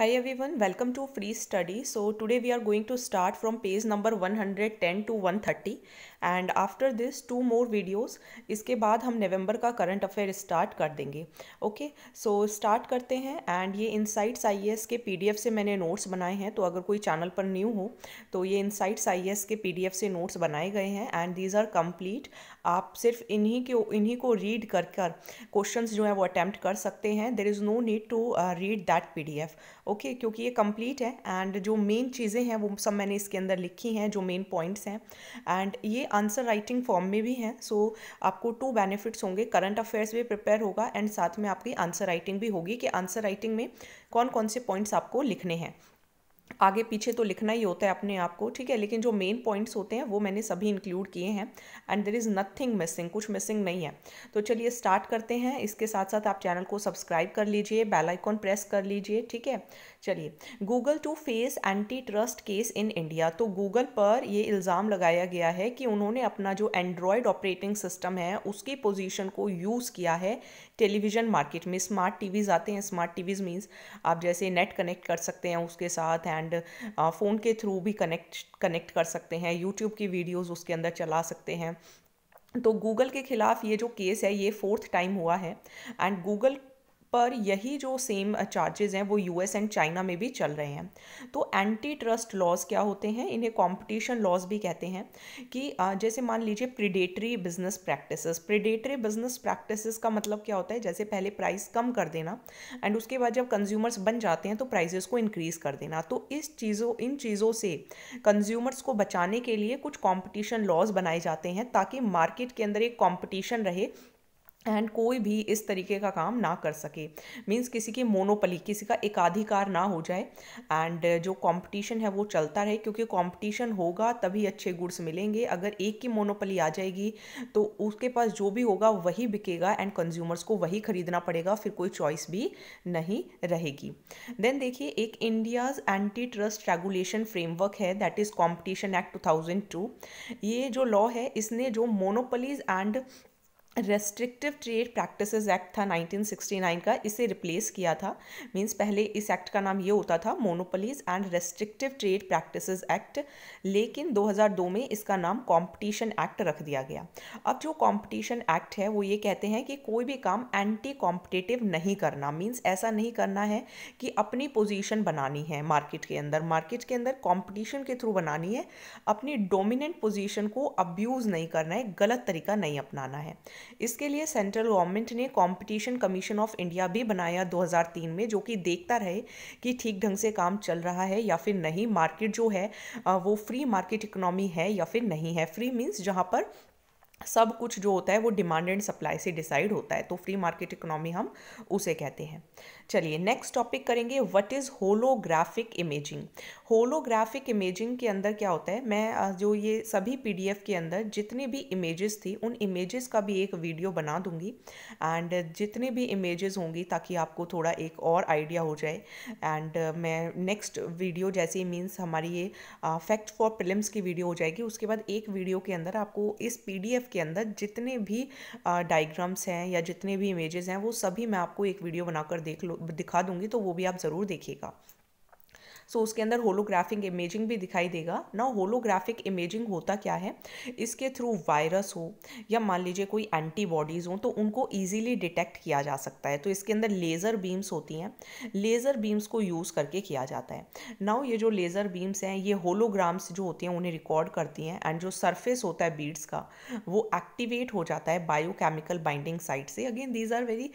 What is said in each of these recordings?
Hi everyone, welcome to free study. So today we are going to start from page number 110 to 130 and after this two more videos इसके बाद हम नवंबर का current affair start कर देंगे okay so start करते हैं and ये insights IAS के पीडीएफ से मैंने नोट्स बनाए हैं तो अगर कोई चैनल पर न्यू हो तो ये इनसाइट्स आईएएस के पीडीएफ से नोट्स बनाए गए हैं एंड दीज आर कम्प्लीट आप सिर्फ इन्हीं के इन्हीं को रीड कर कर क्वेश्चन जो है वो अटैम्प्ट कर सकते हैं there is no need to read that P D F okay क्योंकि ये कंप्लीट है एंड जो मेन चीज़ें हैं वो सब मैंने इसके अंदर लिखी हैं जो मेन पॉइंट्स हैं एंड ये आंसर राइटिंग फॉर्म में भी हैं सो so, आपको टू बेनिफिट्स होंगे करंट अफेयर्स भी प्रिपेयर होगा एंड साथ में आपकी आंसर राइटिंग भी होगी कि आंसर राइटिंग में कौन कौन से पॉइंट्स आपको लिखने हैं आगे पीछे तो लिखना ही होता है अपने आप को ठीक है लेकिन जो मेन पॉइंट्स होते हैं वो मैंने सभी इंक्लूड किए हैं and there is nothing missing कुछ मिसिंग नहीं है तो चलिए स्टार्ट करते हैं इसके साथ साथ आप चैनल को सब्सक्राइब कर लीजिए बेल आइकॉन प्रेस कर लीजिए ठीक है चलिए Google to face anti trust case in India तो गूगल पर ये इल्ज़ाम लगाया गया है कि उन्होंने अपना जो एंड्रॉयड ऑपरेटिंग सिस्टम है उसकी पोजीशन को यूज़ किया है टेलीविज़न मार्केट में स्मार्ट टीवीज़ आते हैं स्मार्ट टीवीज़ मीन्स आप जैसे नेट कनेक्ट कर सकते हैं उसके साथ एंड फ़ोन के थ्रू भी कनेक्ट कनेक्ट कर सकते हैं यूट्यूब की वीडियोज़ उसके अंदर चला सकते हैं तो गूगल के खिलाफ ये जो केस है ये फोर्थ टाइम हुआ है एंड गूगल पर यही जो सेम चार्जेस हैं वो यूएस एंड चाइना में भी चल रहे हैं तो एंटी ट्रस्ट लॉज क्या होते हैं इन्हें कंपटीशन लॉज भी कहते हैं कि जैसे मान लीजिए predatory business practices predatory business practices का मतलब क्या होता है जैसे पहले प्राइस कम कर देना एंड उसके बाद जब कंज्यूमर्स बन जाते हैं तो प्राइजेस को इंक्रीज़ कर देना तो इस चीज़ों इन चीज़ों से कंज्यूमर्स को बचाने के लिए कुछ कॉम्पिटिशन लॉज बनाए जाते हैं ताकि मार्केट के अंदर एक कॉम्पिटिशन रहे एंड कोई भी इस तरीके का काम ना कर सके मीन्स किसी की मोनोपली किसी का एकाधिकार ना हो जाए एंड जो कंपटीशन है वो चलता रहे क्योंकि कंपटीशन होगा तभी अच्छे गुड्स मिलेंगे अगर एक की मोनोपली आ जाएगी तो उसके पास जो भी होगा वही बिकेगा एंड कंज्यूमर्स को वही ख़रीदना पड़ेगा फिर कोई चॉइस भी नहीं रहेगी देन देखिए एक India's anti trust regulation framework है that is competition act two ये जो लॉ है इसने जो monopolies and restrictive trade practices act था 1969 का इसे रिप्लेस किया था मींस पहले इस एक्ट का नाम ये होता था monopolies and restrictive trade practices act लेकिन 2002 में इसका नाम कंपटीशन एक्ट रख दिया गया अब जो कंपटीशन एक्ट है वो ये कहते हैं कि कोई भी काम एंटी कॉम्पिटिटिव नहीं करना मीन्स ऐसा नहीं करना है कि अपनी पोजिशन बनानी है मार्केट के अंदर मार्केट के अंदर कॉम्पिटिशन के थ्रू बनानी है अपनी डोमिनेंट पोजिशन को अब्यूज़ नहीं करना है गलत तरीका नहीं अपनाना है इसके लिए सेंट्रल गवर्नमेंट ने कंपटीशन कमीशन ऑफ इंडिया भी बनाया 2003 में जो कि देखता रहे कि ठीक ढंग से काम चल रहा है या फिर नहीं मार्केट जो है वो फ्री मार्केट इकोनॉमी है या फिर नहीं है फ्री मीन्स जहाँ पर सब कुछ जो होता है वो डिमांड एंड सप्लाई से डिसाइड होता है तो फ्री मार्केट इकोनॉमी हम उसे कहते हैं चलिए नेक्स्ट टॉपिक करेंगे what is holographic imaging holographic imaging के अंदर क्या होता है मैं जो ये सभी पीडीएफ के अंदर जितनी भी इमेजेस थी उन इमेजेस का भी एक वीडियो बना दूंगी एंड जितने भी इमेजेस होंगी ताकि आपको थोड़ा एक और आइडिया हो जाए एंड मैं नेक्स्ट वीडियो जैसे मीन्स हमारी ये फैक्ट फॉर फिल्म्स की वीडियो हो जाएगी उसके बाद एक वीडियो के अंदर आपको इस पी के अंदर जितने भी डाइग्राम्स हैं या जितने भी इमेजेस हैं वो सभी मैं आपको एक वीडियो बनाकर देख लो दिखा दूंगी तो वो भी आप ज़रूर देखिएगा सो उसके अंदर होलोग्राफिक इमेजिंग भी दिखाई देगा ना होलोग्राफिक इमेजिंग होता क्या है इसके थ्रू वायरस हो या मान लीजिए कोई एंटीबॉडीज़ हो तो उनको ईजिली डिटेक्ट किया जा सकता है तो इसके अंदर लेज़र बीम्स होती हैं लेज़र बीम्स को यूज़ करके किया जाता है नाउ ये जो लेज़र बीम्स हैं ये होलोग्राम्स जो होती हैं उन्हें रिकॉर्ड करती हैं एंड जो सरफेस होता है बीड्स का वो एक्टिवेट हो जाता है बायोकेमिकल बाइंडिंग साइट से again these are very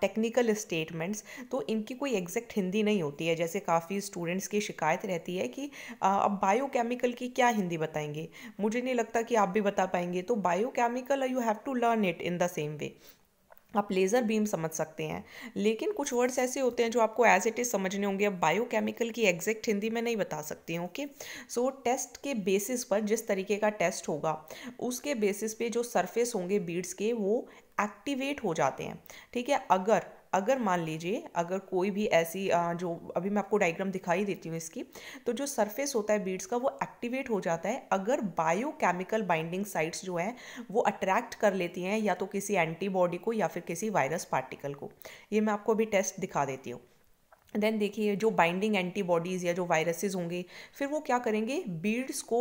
technical statements तो इनकी कोई एग्जैक्ट हिंदी नहीं होती है जैसे काफ़ी स्टूडेंट्स इसकी शिकायत रहती है कि अब बायोकेमिकल की क्या हिंदी बताएंगे मुझे नहीं लगता कि आप भी बता पाएंगे तो biochemical you have to learn it in the same way आप लेज़र बीम समझ सकते हैं लेकिन कुछ वर्ड्स ऐसे होते हैं जो आपको एज इट इज़ समझने होंगे अब बायोकेमिकल की एग्जैक्ट हिंदी में नहीं बता सकती हूँ ओके सो टेस्ट के बेसिस पर जिस तरीके का टेस्ट होगा उसके बेसिस पे जो सरफेस होंगे बीड्स के वो एक्टिवेट हो जाते हैं ठीक है अगर अगर मान लीजिए अगर कोई भी ऐसी जो अभी मैं आपको डायग्राम दिखाई देती हूँ इसकी तो जो सरफेस होता है बीड्स का वो एक्टिवेट हो जाता है अगर बायोकेमिकल बाइंडिंग साइट्स जो हैं वो अट्रैक्ट कर लेती हैं या तो किसी एंटीबॉडी को या फिर किसी वायरस पार्टिकल को ये मैं आपको अभी टेस्ट दिखा देती हूँ देन देखिए जो बाइंडिंग एंटीबॉडीज़ या जो वायरसेस होंगे फिर वो क्या करेंगे बीड्स को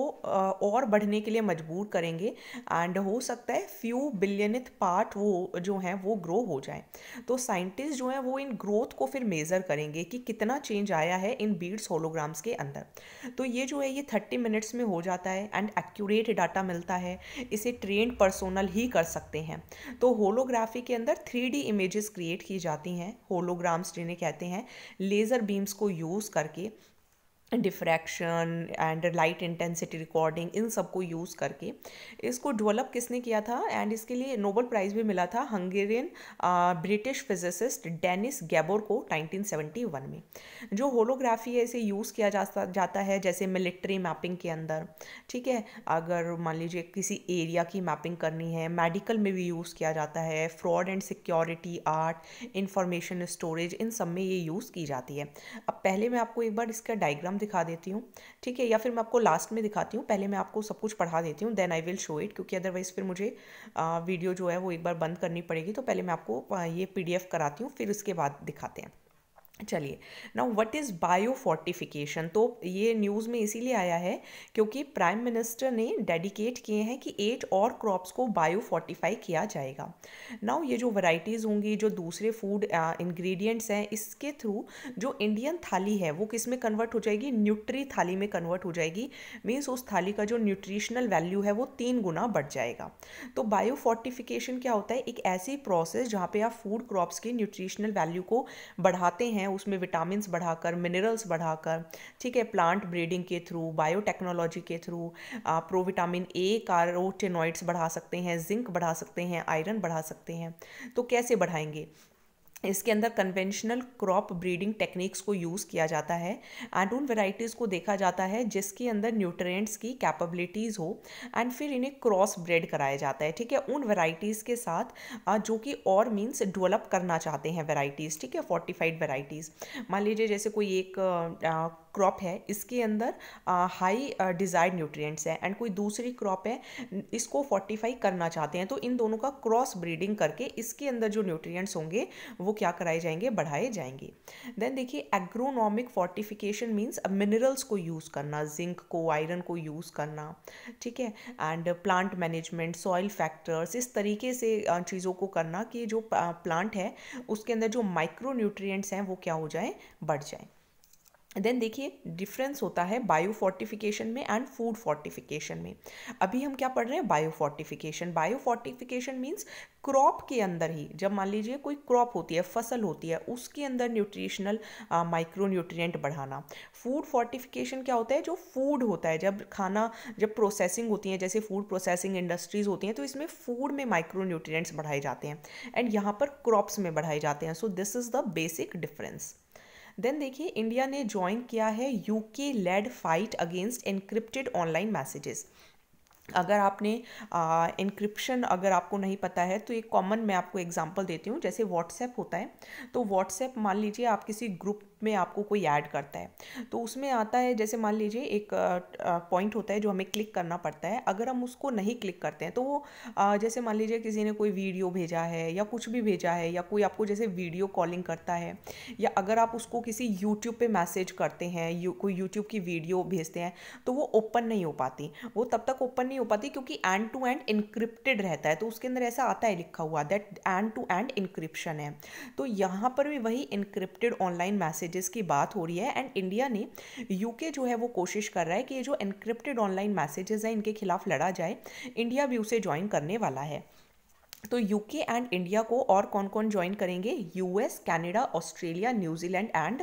और बढ़ने के लिए मजबूर करेंगे एंड हो सकता है फ्यू बिलियनथ पार्ट वो जो हैं वो ग्रो हो जाए तो साइंटिस्ट जो हैं वो इन ग्रोथ को फिर मेज़र करेंगे कि कितना चेंज आया है इन बीड्स होलोग्राम्स के अंदर तो ये जो है ये थर्टी मिनट्स में हो जाता है एंड एक्यूरेट डाटा मिलता है इसे ट्रेंड पर्सोनल ही कर सकते हैं तो होलोग्राफी के अंदर थ्री डी क्रिएट की जाती हैं होलोग्राम्स जिन्हें कहते हैं लेज़र बीम्स को यूज़ करके diffraction and light intensity recording इन सब को यूज़ करके इसको डेवलप किसने किया था एंड इसके लिए नोबल प्राइज़ भी मिला था Hungarian British physicist Dennis Gabor को 1971 में जो होलोग्राफी है इसे यूज़ किया जाता जाता है जैसे मिलिट्री मैपिंग के अंदर ठीक है अगर मान लीजिए किसी एरिया की मैपिंग करनी है मेडिकल में भी यूज़ किया जाता है fraud and security art information storage इन सब में ये यूज़ की जाती है अब पहले मैं आपको एक बार इसका डाइग्राम दिखा देती हूँ ठीक है या फिर मैं आपको लास्ट में दिखाती हूँ पहले मैं आपको सब कुछ पढ़ा देती हूँ then I will show it क्योंकि अदरवाइज़ फिर मुझे वीडियो जो है वो एक बार बंद करनी पड़ेगी तो पहले मैं आपको ये पी कराती हूँ फिर उसके बाद दिखाते हैं चलिए now what is biofortification तो ये न्यूज़ में इसीलिए आया है क्योंकि प्राइम मिनिस्टर ने डेडिकेट किए हैं कि एट और क्रॉप्स को बायो फोर्टिफाई किया जाएगा नाउ ये जो वैरायटीज़ होंगी जो दूसरे फूड इंग्रेडिएंट्स हैं इसके थ्रू जो इंडियन थाली है वो किस में कन्वर्ट हो जाएगी न्यूट्री थाली में कन्वर्ट हो जाएगी मीन्स उस थाली का जो न्यूट्रिशनल वैल्यू है वो तीन गुना बढ़ जाएगा तो बायो फोर्टिफिकेशन क्या होता है एक ऐसी प्रोसेस जहाँ पर आप फूड क्रॉप्स की न्यूट्रिशनल वैल्यू को बढ़ाते हैं हैं उसमें विटामिन बढ़ाकर मिनरल्स बढ़ाकर ठीक है प्लांट ब्रीडिंग के थ्रू बायोटेक्नोलॉजी के थ्रू आप प्रोविटामिन ए कारोटेनॉइड्स बढ़ा सकते हैं जिंक बढ़ा सकते हैं आयरन बढ़ा सकते हैं तो कैसे बढ़ाएंगे इसके अंदर कन्वेंशनल क्रॉप ब्रीडिंग टेक्निक्स को यूज़ किया जाता है एंड उन वेराइटीज़ को देखा जाता है जिसके अंदर न्यूट्रिएंट्स की कैपेबिलिटीज़ हो एंड फिर इन्हें क्रॉस ब्रेड कराया जाता है ठीक है उन वेराइटीज़ के साथ जो कि और मीन्स डेवलप करना चाहते हैं वेराइटीज़ ठीक है फोर्टिफाइड वेराइटीज़ मान लीजिए जैसे कोई एक क्रॉप है इसके अंदर हाई डिज़ायर्ड न्यूट्रिएंट्स हैं एंड कोई दूसरी क्रॉप है इसको फोर्टिफाई करना चाहते हैं तो इन दोनों का क्रॉस ब्रीडिंग करके इसके अंदर जो न्यूट्रिएंट्स होंगे वो क्या कराए जाएंगे बढ़ाए जाएंगे देन देखिए एग्रोनॉमिक फोर्टिफिकेशन मीन्स मिनरल्स को यूज़ करना जिंक को आयरन को यूज़ करना ठीक है and plant management soil factors इस तरीके से चीज़ों को करना कि जो प्लांट है उसके अंदर जो माइक्रो न्यूट्रियट्स हैं वो क्या हो जाए बढ़ जाएँ देन देखिए डिफरेंस होता है बायो फोर्टिफिकेशन में एंड फूड फोर्टिफिकेशन में अभी हम क्या पढ़ रहे हैं biofortification biofortification means crop के अंदर ही जब मान लीजिए कोई क्रॉप होती है फसल होती है उसके अंदर न्यूट्रिशनल माइक्रो न्यूट्रियट बढ़ाना फूड फोर्टिफिकेशन क्या होता है जो फूड होता है जब खाना जब प्रोसेसिंग होती है जैसे फूड प्रोसेसिंग इंडस्ट्रीज होती हैं तो इसमें फूड में माइक्रो न्यूट्रियट्स बढ़ाए जाते हैं एंड यहाँ पर क्रॉप्स में बढ़ाए जाते हैं so this is the basic difference then देखिए इंडिया ने ज्वाइन किया है UK led fight against encrypted online messages अगर आपने इनक्रिप्शन अगर आपको नहीं पता है तो एक कॉमन मैं आपको एग्जांपल देती हूँ जैसे व्हाट्सएप होता है तो व्हाट्सएप मान लीजिए आप किसी ग्रुप में आपको कोई ऐड करता है तो उसमें आता है जैसे मान लीजिए एक पॉइंट होता है जो हमें क्लिक करना पड़ता है अगर हम उसको नहीं क्लिक करते हैं तो वो जैसे मान लीजिए किसी ने कोई वीडियो भेजा है या कुछ भी भेजा है या कोई आपको जैसे वीडियो कॉलिंग करता है या अगर आप उसको किसी यूट्यूब पर मैसेज करते हैं यू, कोई यूट्यूब की वीडियो भेजते हैं तो वो ओपन नहीं हो पाती वो तब तक ओपन नहीं हो पाती क्योंकि एंड टू एंड इनक्रिप्टेड रहता है तो उसके अंदर ऐसा आता है लिखा हुआ that end to end encryption है तो यहाँ पर भी वही इनक्रिप्टेड ऑनलाइन मैसेज मैसेजेस की बात हो रही है एंड इंडिया ने यूके जो है वो कोशिश कर रहा है कि ये जो इनक्रिप्टेड ऑनलाइन मैसेजेस हैं इनके खिलाफ लड़ा जाए इंडिया भी उसे ज्वाइन करने वाला है तो यूके एंड इंडिया को और कौन कौन ज्वाइन करेंगे US Canada Australia New Zealand and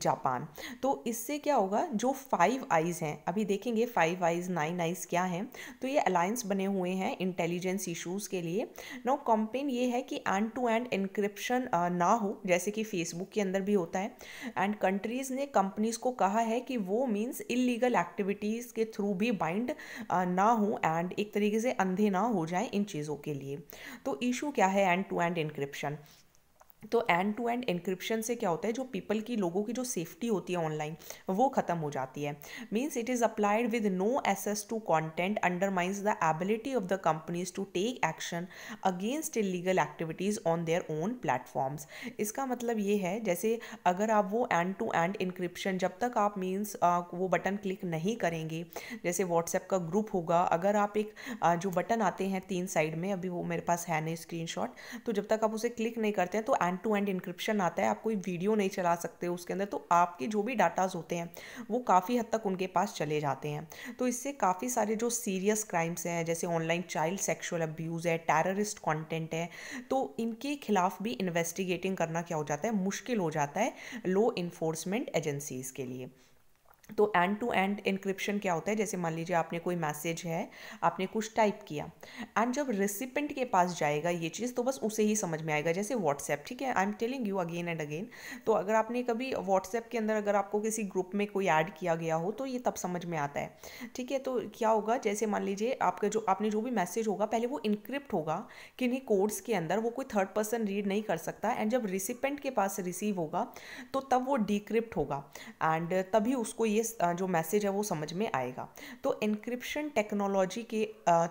Japan तो इससे क्या होगा जो फाइव आइज़ हैं अभी देखेंगे फाइव आइज़ नाइन आइज़ क्या हैं तो ये अलायंस बने हुए हैं इंटेलिजेंस इशूज़ के लिए नो कॉम्पेन ये है कि एंड टू एंड इनक्रिप्शन ना हो जैसे कि फेसबुक के अंदर भी होता है एंड कंट्रीज़ ने कंपनीज़ को कहा है कि वो मीन्स इलीगल एक्टिविटीज़ के थ्रू भी बाइंड ना हो एंड एक तरीके से अंधे ना हो जाए इन चीज़ों के लिए तो इशू क्या है एंड टू एंड इंक्रिप्शन तो एंड टू एंड इंक्रिप्शन से क्या होता है जो पीपल की लोगों की जो सेफ्टी होती है ऑनलाइन वो ख़त्म हो जाती है means it is applied with no access to content undermines the ability of the companies to take action against illegal activities on their own platforms इसका मतलब ये है जैसे अगर आप वो एंड टू एंड इनक्रिप्शन जब तक आप मीन्स वो बटन क्लिक नहीं करेंगे जैसे व्हाट्सएप का ग्रुप होगा अगर आप एक जो बटन आते हैं तीन साइड में अभी वो मेरे पास है नहीं स्क्रीन तो जब तक आप उसे क्लिक नहीं करते हैं तो end end to end encryption आता है आप कोई वीडियो नहीं चला सकते उसके अंदर तो आपके जो भी डाटाज होते हैं वो काफ़ी हद तक उनके पास चले जाते हैं तो इससे काफ़ी सारे जो सीरियस क्राइम्स हैं जैसे ऑनलाइन चाइल्ड सेक्शुअल अब्यूज़ है टेररिस्ट कॉन्टेंट है तो इनके खिलाफ भी इन्वेस्टिगेटिंग करना क्या हो जाता है मुश्किल हो जाता है लो इन्फोर्समेंट एजेंसीज़ के लिए तो एंड टू एंड इंक्रिप्शन क्या होता है जैसे मान लीजिए आपने कोई मैसेज है आपने कुछ टाइप किया एंड जब रिसिपेंट के पास जाएगा ये चीज़ तो बस उसे ही समझ में आएगा जैसे व्हाट्सएप ठीक है I am telling you again and again तो अगर आपने कभी व्हाट्सएप के अंदर अगर आपको किसी ग्रुप में कोई ऐड किया गया हो तो ये तब समझ में आता है ठीक है तो क्या होगा जैसे मान लीजिए आपका जो आपने जो भी मैसेज होगा पहले वो इनक्रिप्ट होगा किन्हीं कोड्स के अंदर वो कोई थर्ड पर्सन रीड नहीं कर सकता एंड जब रिसिपेंट के पास रिसीव होगा तो तब वो डिक्रिप्ट होगा एंड तभी उसको ये ये जो मैसेज है वो समझ में आएगा तो इनक्रिप्शन टेक्नोलॉजी के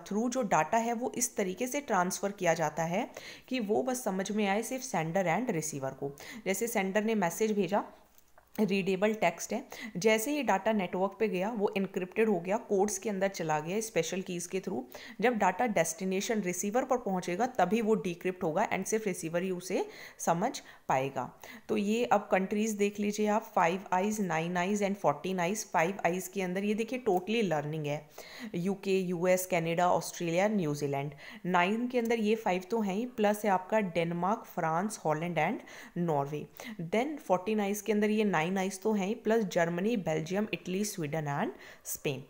थ्रू जो डाटा है वो इस तरीके से ट्रांसफ़र किया जाता है कि वो बस समझ में आए सिर्फ सेंडर एंड रिसीवर को जैसे सेंडर ने मैसेज भेजा रीडेबल टेक्स्ट है जैसे ये डाटा नेटवर्क पे गया वो इनक्रिप्टेड हो गया कोड्स के अंदर चला गया स्पेशल कीज़ के थ्रू जब डाटा डेस्टिनेशन रिसीवर पर पहुंचेगा तभी वो डिक्रिप्ट होगा एंड सिर्फ रिसीवर ही उसे समझ पाएगा तो ये अब कंट्रीज़ देख लीजिए आप five eyes nine eyes and fourteen eyes five eyes के अंदर ये देखिए टोटली लर्निंग है U K U S Canada Australia New Zealand nine के अंदर ये फाइव तो हैं ही प्लस है आपका Denmark France Holland and Norway then fourteen eyes के अंदर ये नाइन नाइन आइज तो हैं plus Germany Belgium Italy Sweden and Spain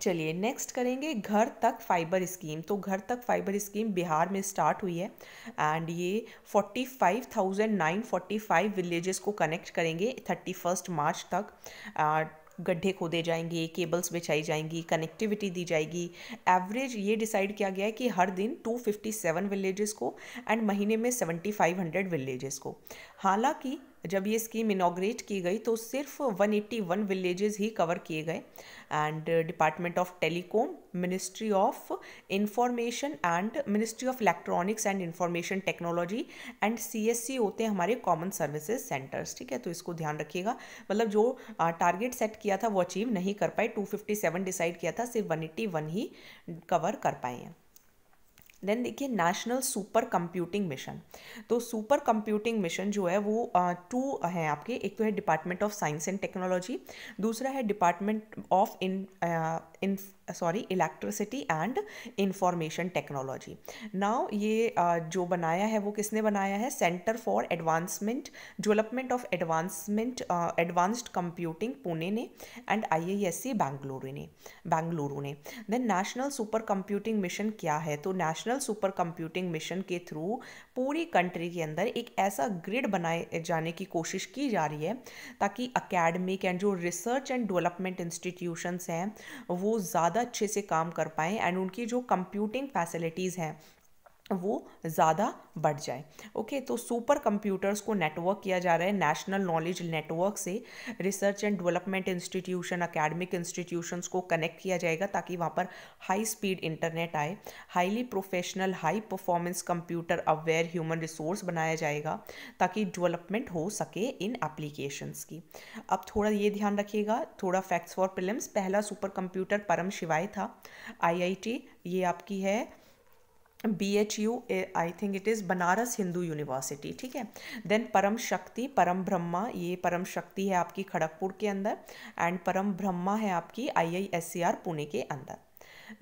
चलिए नेक्स्ट करेंगे घर तक फाइबर स्कीम तो घर तक फाइबर स्कीम बिहार में स्टार्ट हुई है एंड ये forty forty five thousand nine five villages को कनेक्ट करेंगे थर्टी फर्स्ट मार्च तक uh, गड्ढे खोदे जाएंगे केबल्स बिछाई जाएंगी कनेक्टिविटी दी जाएगी एवरेज ये डिसाइड किया गया है कि हर दिन 257 विलेजेस को एंड महीने में 7500 विलेजेस को हालांकि जब ये स्कीम इनाग्रेट की गई तो सिर्फ 181 विलेजेस ही कवर किए गए and department of telecom ministry of information and ministry of electronics and information technology and सी होते हैं हमारे कॉमन सर्विसेज सेंटर्स ठीक है तो इसको ध्यान रखिएगा मतलब जो टारगेट सेट किया था वो अचीव नहीं कर पाए 257 डिसाइड किया था सिर्फ 181 ही कवर कर पाए हैं देन देखिए नेशनल सुपर कंप्यूटिंग मिशन तो सुपर कंप्यूटिंग मिशन जो है वो टू हैं आपके एक तो है department of science and technology दूसरा है department of in in sorry electricity and information technology now ये जो बनाया है वो किसने बनाया है centre for advancement development of advancement advanced computing Pune ने and I S C Bengaluru ने बेंगलुरु ने then national supercomputing mission क्या है तो नेशनल सुपर कंप्यूटिंग मिशन के थ्रू पूरी कंट्री के अंदर एक ऐसा ग्रिड बनाए जाने की कोशिश की जा रही है ताकि अकेडमिक एंड जो रिसर्च एंड डेवलपमेंट इंस्टीट्यूशंस हैं वो ज़्यादा अच्छे से काम कर पाएँ एंड उनकी जो कंप्यूटिंग फैसिलिटीज़ हैं वो ज़्यादा बढ़ जाए ओके तो सुपर कंप्यूटर्स को नेटवर्क किया जा रहा है नेशनल नॉलेज नेटवर्क से research and development institution academic institutions को कनेक्ट किया जाएगा ताकि वहाँ पर हाई स्पीड इंटरनेट आए highly professional high performance computer aware human resource बनाया जाएगा ताकि डेवलपमेंट हो सके इन एप्लीकेशंस की अब थोड़ा ये ध्यान रखिएगा थोड़ा फैक्ट्स फॉर फिल्म पहला सुपर कंप्यूटर परम शिवाय था आई ये आपकी है B H U I think it is Banaras Hindu university ठीक है देन परम शक्ति परम ब्रह्मा ये परम शक्ति है आपकी खड़गपुर के अंदर एंड परम ब्रह्मा है आपकी I I S C R Pune के अंदर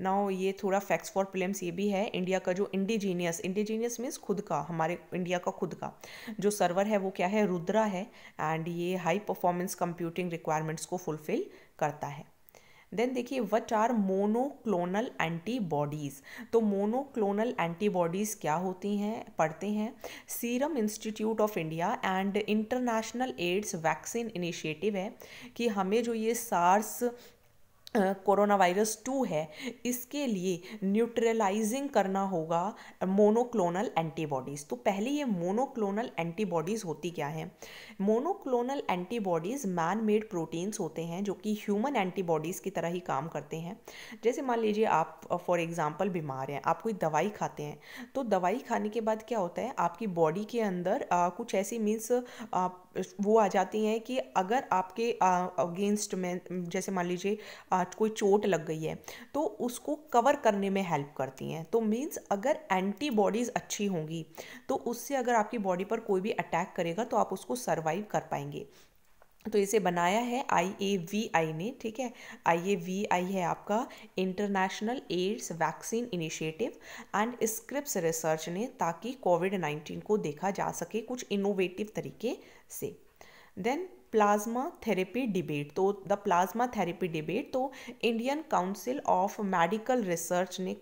नाउ ये थोड़ा फैक्ट्स फॉर प्लेम्स ये भी है इंडिया का जो इंडिजीनियस इंडिजीनियस मीन्स खुद का हमारे इंडिया का खुद का जो सर्वर है वो क्या है रुद्रा है एंड ये हाई परफॉर्मेंस कंप्यूटिंग रिक्वायरमेंट्स को फुलफिल करता है देन देखिए वट आर मोनोक्लोनल एंटीबॉडीज़ तो मोनोक्लोनल एंटीबॉडीज़ क्या होती हैं पढ़ते हैं serum institute of India and international AIDS vaccine initiative है कि हमें जो ये सार्स कोरोना वायरस टू है इसके लिए न्यूट्रलाइजिंग करना होगा मोनोक्लोनल एंटीबॉडीज़ तो पहले ये मोनोक्लोनल एंटीबॉडीज़ होती क्या है monoclonal antibodies man made proteins होते हैं जो कि ह्यूमन एंटीबॉडीज़ की तरह ही काम करते हैं जैसे मान लीजिए आप फॉर एग्ज़ाम्पल बीमार हैं आप कोई दवाई खाते हैं तो दवाई खाने के बाद क्या होता है आपकी बॉडी के अंदर आ, कुछ ऐसी मीन्स वो आ जाती हैं कि अगर आपके अगेंस्ट में जैसे मान लीजिए पार्ट कोई चोट लग गई है तो उसको कवर करने में हेल्प करती हैं तो मीन्स अगर एंटीबॉडीज़ अच्छी होंगी तो उससे अगर आपकी बॉडी पर कोई भी अटैक करेगा तो आप उसको सर्वाइव कर पाएंगे तो इसे बनाया है आई ए वी आई ने ठीक है आई ए वी आई है आपका international AIDS vaccine initiative and Scripps research ने ताकि कोविड नाइन्टीन को देखा जा सके कुछ इनोवेटिव तरीके से देन प्लाज्मा थेरेपी डिबेट तो द प्लाज्मा थेरेपी डिबेट तो Indian council of medical research ने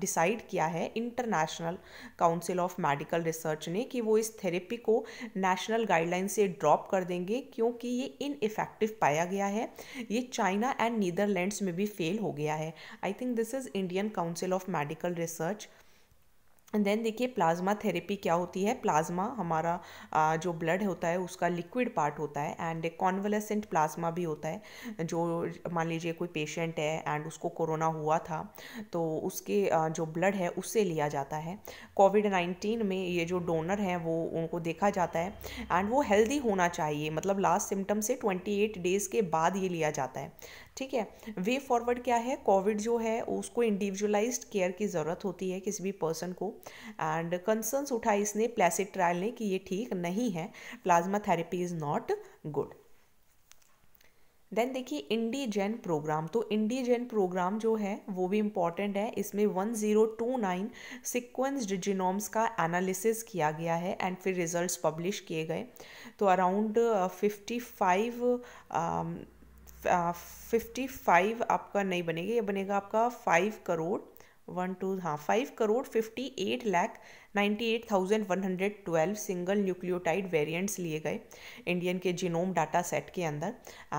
डिसाइड किया है international council of medical research ने कि वो इस थेरेपी को नेशनल गाइडलाइन से ड्रॉप कर देंगे क्योंकि ये इन इफेक्टिव पाया गया है ये चाइना एंड नीदरलैंड्स में भी फेल हो गया है I think this is Indian council of medical research then देखिए प्लाज्मा थेरेपी क्या होती है प्लाज्मा हमारा आ, जो ब्लड होता है उसका लिक्विड पार्ट होता है एंड कॉन्वलेसेंट प्लाज्मा भी होता है जो मान लीजिए कोई पेशेंट है एंड उसको कोरोना हुआ था तो उसके आ, जो ब्लड है उससे लिया जाता है कोविड नाइन्टीन में ये जो डोनर हैं वो उनको देखा जाता है एंड वो हेल्दी होना चाहिए मतलब लास्ट सिम्टम से ट्वेंटी एट डेज़ के बाद ये लिया जाता है ठीक है वे फॉरवर्ड क्या है कोविड जो है उसको इंडिविजुअलाइज केयर की ज़रूरत होती है किसी भी पर्सन को एंड कंसर्न्स उठाए इसने प्लेसिड ट्रायल ने कि ये ठीक नहीं है plasma therapy is not good then देखिए इंडीजेन प्रोग्राम तो इंडीजेन प्रोग्राम जो है वो भी इम्पॉर्टेंट है इसमें one zero two nine sequenced genomes का एनालिसिस किया गया है एंड फिर रिजल्ट्स पब्लिश किए गए तो around fifty five fifty five आपका नहीं बनेगा ये बनेगा आपका फाइव करोड़ वन टू हाँ five crore fifty eight lakh ninety eight thousand one hundred twelve single nucleotide variants लिए गए इंडियन के जीनोम डाटा सेट के अंदर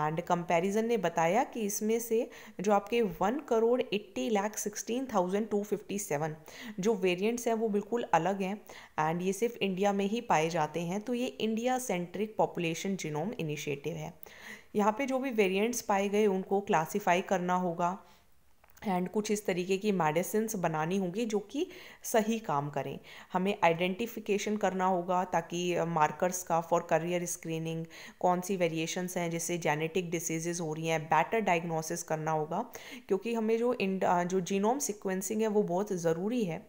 एंड कंपैरिजन ने बताया कि इसमें से जो आपके one crore eighty lakh sixteen thousand two fifty seven जो वेरिएंट्स हैं वो बिल्कुल अलग हैं एंड ये सिर्फ इंडिया में ही पाए जाते हैं तो ये India centric population genome initiative है यहाँ पे जो भी वेरिएंट्स पाए गए उनको क्लासीफाई करना होगा एंड कुछ इस तरीके की मेडिसिन बनानी होगी जो कि सही काम करें हमें आइडेंटिफिकेशन करना होगा ताकि मार्कर्स का फॉर करियर स्क्रीनिंग कौन सी वेरिएशंस हैं जैसे जेनेटिक डिसीजेज हो रही हैं बेटर डायग्नोसिस करना होगा क्योंकि हमें जो इन जो जीनोम सिक्वेंसिंग है वो बहुत ज़रूरी है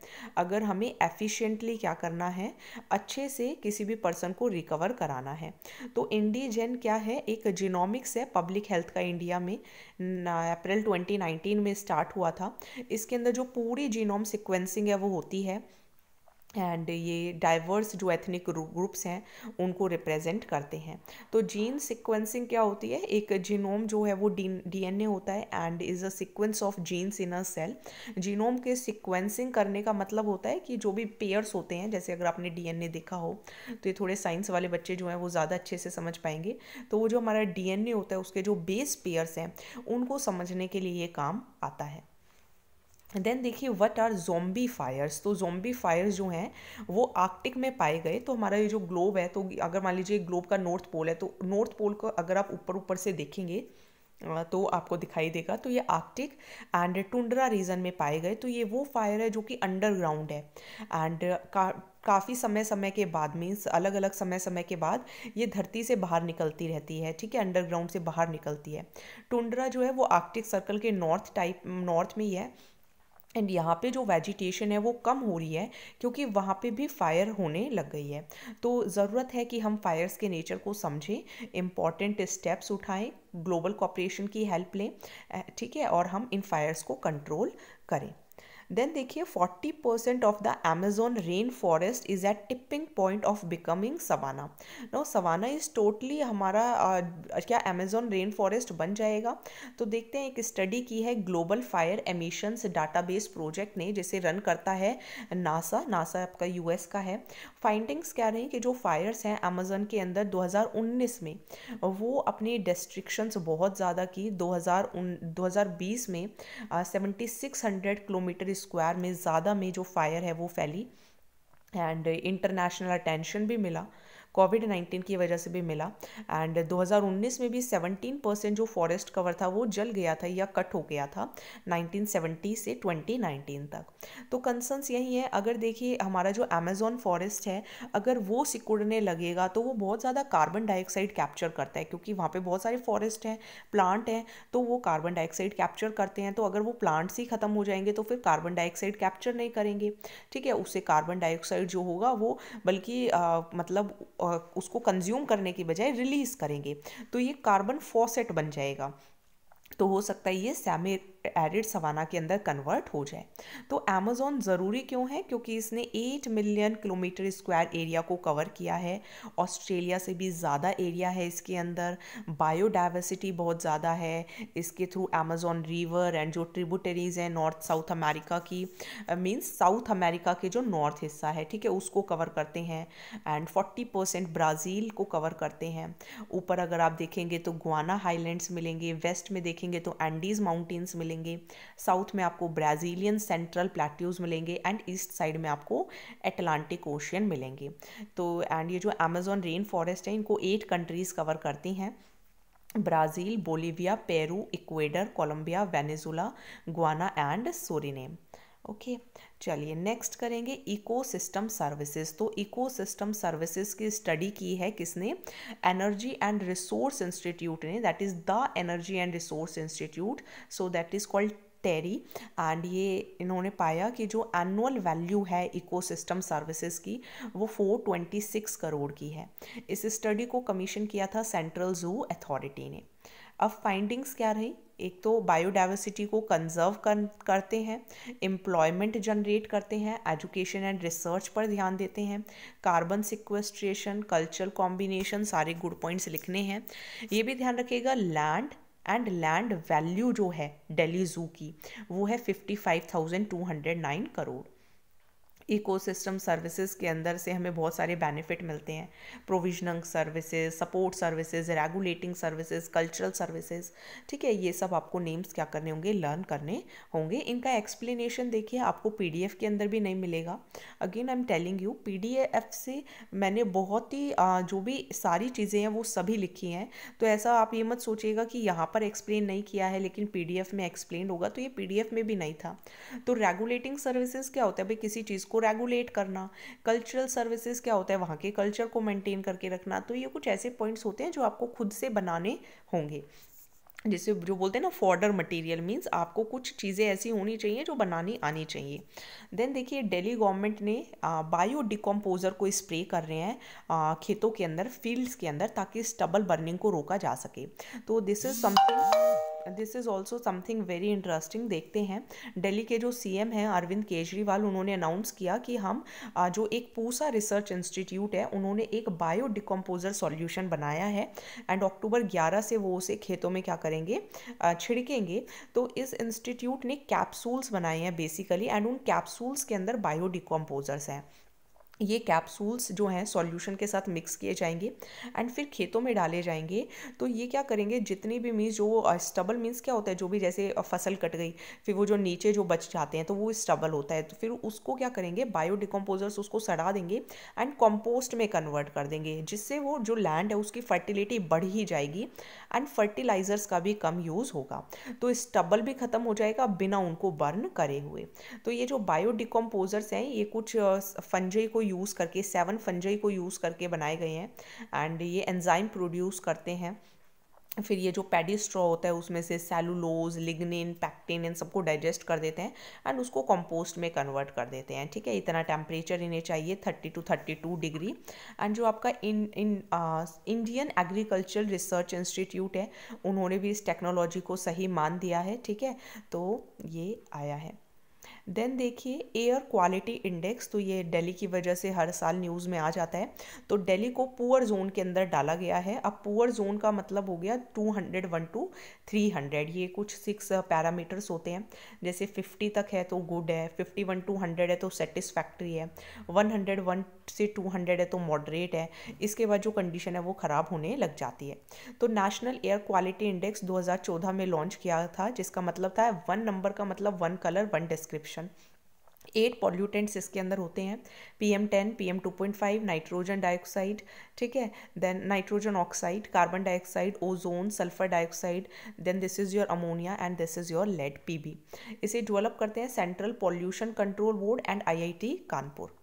अगर हमें एफिशिएंटली क्या करना है अच्छे से किसी भी पर्सन को रिकवर कराना है तो इंडीजेन क्या है एक जीनोमिक्स है पब्लिक हेल्थ का इंडिया में अप्रैल 2019 में स्टार्ट हुआ था इसके अंदर जो पूरी जीनोम सिक्वेंसिंग है वो होती है एंड ये डाइवर्स जो एथनिक ग्रुप्स हैं उनको रिप्रेजेंट करते हैं तो जीन सिक्वेंसिंग क्या होती है एक जीनोम जो है वो डीएनए होता है and is a sequence of genes in a cell genome के सिक्वेंसिंग करने का मतलब होता है कि जो भी पेयर्स होते हैं जैसे अगर आपने डीएनए देखा हो तो ये थोड़े साइंस वाले बच्चे जो हैं वो ज़्यादा अच्छे से समझ पाएंगे तो वो जो हमारा डी होता है उसके जो बेस पेयर्स हैं उनको समझने के लिए ये काम आता है देन देखिए वट आर जोम्बी फायर्स तो जोम्बी फायर्स जो हैं वो आर्कटिक में पाए गए तो हमारा ये जो ग्लोब है तो अगर मान लीजिए ग्लोब का नॉर्थ पोल है तो नॉर्थ पोल को अगर आप ऊपर ऊपर से देखेंगे तो आपको दिखाई देगा तो ये आर्कटिक एंड टुंडरा रीजन में पाए गए तो ये वो फायर है जो कि अंडरग्राउंड है एंड का काफ़ी समय समय के बाद मीन्स अलग अलग समय समय के बाद ये धरती से बाहर निकलती रहती है ठीक है अंडरग्राउंड से बाहर निकलती है टुंडरा जो है वो आर्कटिक सर्कल के नॉर्थ टाइप नॉर्थ में ही है एंड यहाँ पे जो वेजिटेशन है वो कम हो रही है क्योंकि वहाँ पे भी फायर होने लग गई है तो ज़रूरत है कि हम फायर्स के नेचर को समझें इम्पॉर्टेंट स्टेप्स उठाएं ग्लोबल कॉपरेशन की हेल्प लें ठीक है और हम इन फायर्स को कंट्रोल करें देन देखिए 40 percent of the Amazon rainforest is at tipping point of becoming savanna no savanna is totally हमारा uh, क्या अमेजोन रेन फॉरेस्ट बन जाएगा तो देखते हैं एक स्टडी की है global fire emissions database project ने जिसे रन करता है नासा नासा आपका यूएस का है फाइंडिंग्स क्या रही कि जो फायर्स हैं अमेजन के अंदर 2019 में वो अपनी डिस्ट्रिक्शंस बहुत ज़्यादा की दो हज़ार में seventy six hundred kilometre square में ज़्यादा में जो फायर है वो फैली एंड इंटरनेशनल अटेंशन भी मिला कोविड नाइन्टीन की वजह से भी मिला एंड 2019 में भी 17 परसेंट जो फॉरेस्ट कवर था वो जल गया था या कट हो गया था 1970 से 2019 तक तो कंसर्न्स यही है अगर देखिए हमारा जो अमेजोन फॉरेस्ट है अगर वो सिकुड़ने लगेगा तो वो बहुत ज़्यादा कार्बन डाइऑक्साइड कैप्चर करता है क्योंकि वहाँ पर बहुत सारे फॉरेस्ट हैं प्लांट हैं तो वो कार्बन डाइऑक्साइड कैप्चर करते हैं तो अगर वो प्लांट्स ही ख़त्म हो जाएंगे तो फिर कार्बन डाइऑक्साइड कैप्चर नहीं करेंगे ठीक है उससे कार्बन डाइऑक्साइड जो होगा वो बल्कि मतलब उसको कंज्यूम करने की बजाय रिलीज़ करेंगे तो ये कार्बन फॉसेट बन जाएगा तो हो सकता है ये सैमे एडिड सवाना के अंदर कन्वर्ट हो जाए तो अमेज़ोन ज़रूरी क्यों है क्योंकि इसने 8 मिलियन किलोमीटर स्क्वायर एरिया को कवर किया है ऑस्ट्रेलिया से भी ज़्यादा एरिया है इसके अंदर बायोडाइवर्सिटी बहुत ज़्यादा है इसके थ्रू अमेज़ोन रिवर एंड जो ट्रिबुटरीज हैं नॉर्थ साउथ अमेरिका की मीन्स साउथ अमेरिका के जो नॉर्थ हिस्सा है ठीक है उसको कवर करते हैं एंड फोर्टी परसेंट ब्राज़ील को कवर करते हैं ऊपर अगर आप देखेंगे तो गुआना हाईलैंड्स मिलेंगे वेस्ट में देखेंगे तो एंडीज़ माउंटेन्स मिलेंगे मिलेंगे साउथ में आपको ब्राज़ीलियन सेंट्रल प्लेट्यूज़ मिलेंगे एंड ईस्ट साइड में आपको एटलांटिक ओशियन मिलेंगे तो एंड ये जो अमेजोन रेन फॉरेस्ट है इनको एट कंट्रीज़ कवर करती हैं Brazil Bolivia Peru Ecuador Colombia Venezuela Guyana and Suriname okay okay. चलिए नेक्स्ट करेंगे इकोसिस्टम सर्विसेज तो इकोसिस्टम सर्विसेज की स्टडी की है किसने एनर्जी एंड रिसोर्स इंस्टीट्यूट ने that is the energy and resource institute so that is called TERI and ये इन्होंने पाया कि जो एनुअल वैल्यू है इकोसिस्टम सर्विसेज की वो 426 करोड़ की है इस स्टडी को कमीशन किया था सेंट्रल जू अथॉरिटी ने अब फाइंडिंग्स क्या रही एक तो बायोडाइवर्सिटी को कंजर्व कर करते हैं एम्प्लॉयमेंट जनरेट करते हैं एजुकेशन एंड रिसर्च पर ध्यान देते हैं कार्बन सिक्वेस्ट्रेशन कल्चर कॉम्बिनेशन सारे गुड पॉइंट्स लिखने हैं ये भी ध्यान रखिएगा लैंड एंड लैंड वैल्यू जो है दिल्ली जू की वो है fifty five thousand two hundred nine crore ecosystem services के अंदर से हमें बहुत सारे बेनिफिट मिलते हैं provisional services support services regulating services cultural services ठीक है ये सब आपको नेम्स क्या करने होंगे लर्न करने होंगे इनका एक्सप्लेनेशन देखिए आपको पीडीएफ के अंदर भी नहीं मिलेगा again I am telling you PDF से मैंने बहुत ही जो भी सारी चीज़ें हैं वो सभी लिखी हैं तो ऐसा आप ये मत सोचिएगा कि यहाँ पर एक्सप्लेन नहीं किया है लेकिन पी में एक्सप्लेन होगा तो ये पी में भी नहीं था तो रेगुलेटिंग सर्विसेज क्या होता है भाई किसी चीज़ इसको रेगुलेट करना कल्चरल सर्विसेज क्या होता है वहाँ के कल्चर को मेंटेन करके रखना तो ये कुछ ऐसे पॉइंट्स होते हैं जो आपको खुद से बनाने होंगे जैसे जो बोलते हैं ना फॉर्डर मटेरियल मींस आपको कुछ चीज़ें ऐसी होनी चाहिए जो बनानी आनी चाहिए देन देखिए दिल्ली गवर्नमेंट ने बायो डिकम्पोज़र को स्प्रे कर रहे हैं आ, खेतों के अंदर फील्ड्स के अंदर ताकि स्टबल बर्निंग को रोका जा सके तो this is something this is also something very interesting देखते हैं दिल्ली के जो सी एम हैं अरविंद केजरीवाल उन्होंने अनाउंस किया कि हम जो एक पूसा रिसर्च इंस्टीट्यूट है उन्होंने एक बायो डिकम्पोजर सॉल्यूशन बनाया है एंड अक्टूबर ग्यारह से वो उसे खेतों में क्या करेंगे छिड़केंगे तो इस इंस्टीट्यूट ने कैप्सूल्स बनाए हैं बेसिकली एंड उन कैप्सूल्स के अंदर बायो डिकम्पोजर्स हैं ये कैप्सूल्स जो हैं सॉल्यूशन के साथ मिक्स किए जाएंगे एंड फिर खेतों में डाले जाएंगे तो ये क्या करेंगे जितनी भी मीन्स जो स्टबल मीन्स क्या होता है जो भी जैसे फसल कट गई फिर वो जो नीचे जो बच जाते हैं तो वो स्टबल होता है तो फिर उसको क्या करेंगे बायोडिकम्पोजर्स उसको सड़ा देंगे एंड कॉम्पोस्ट में कन्वर्ट कर देंगे जिससे वो जो लैंड है उसकी फर्टिलिटी बढ़ ही जाएगी एंड फर्टिलाइजर्स का भी कम यूज़ होगा तो स्टबल भी ख़त्म हो जाएगा बिना उनको बर्न करे हुए तो ये जो बायोडिकम्पोजर्स हैं ये कुछ फंजई को यूज़ करके सेवन फंजई को यूज़ करके बनाए गए हैं एंड ये एंजाइम प्रोड्यूस करते हैं फिर ये जो पैडी स्ट्रॉ होता है उसमें से सेलुलोज लिग्निन पैक्टिन इन सबको डाइजेस्ट कर देते हैं एंड उसको कंपोस्ट में कन्वर्ट कर देते हैं ठीक है इतना टेम्परेचर इन्हें चाहिए thirty two thirty two degree and जो आपका इन इन आ, इंडियन एग्रीकल्चर रिसर्च इंस्टीट्यूट है उन्होंने भी इस टेक्नोलॉजी को सही मान दिया है ठीक है तो ये आया है देन देखिए एयर क्वालिटी इंडेक्स तो ये दिल्ली की वजह से हर साल न्यूज़ में आ जाता है तो दिल्ली को पुअर जोन के अंदर डाला गया है अब पुअर जोन का मतलब हो गया two hundred one two three hundred ये कुछ सिक्स पैरामीटर्स uh, होते हैं जैसे फिफ्टी तक है तो गुड है फिफ्टी वन टू हंड्रेड है तो सेटिस्फैक्ट्री है वन हंड्रेड वन से 200 है तो मॉडरेट है इसके बाद जो कंडीशन है वो ख़राब होने लग जाती है तो नेशनल एयर क्वालिटी इंडेक्स 2014 में लॉन्च किया था जिसका मतलब था वन नंबर का मतलब one colour one description eight pollutants इसके अंदर होते हैं P M ten P M two point five nitrogen dioxide ठीक है then nitrogen oxide carbon dioxide ozone sulphur dioxide then this is your ammonia and this is your lead P B इसे develop करते हैं central pollution control board and I I T Kanpur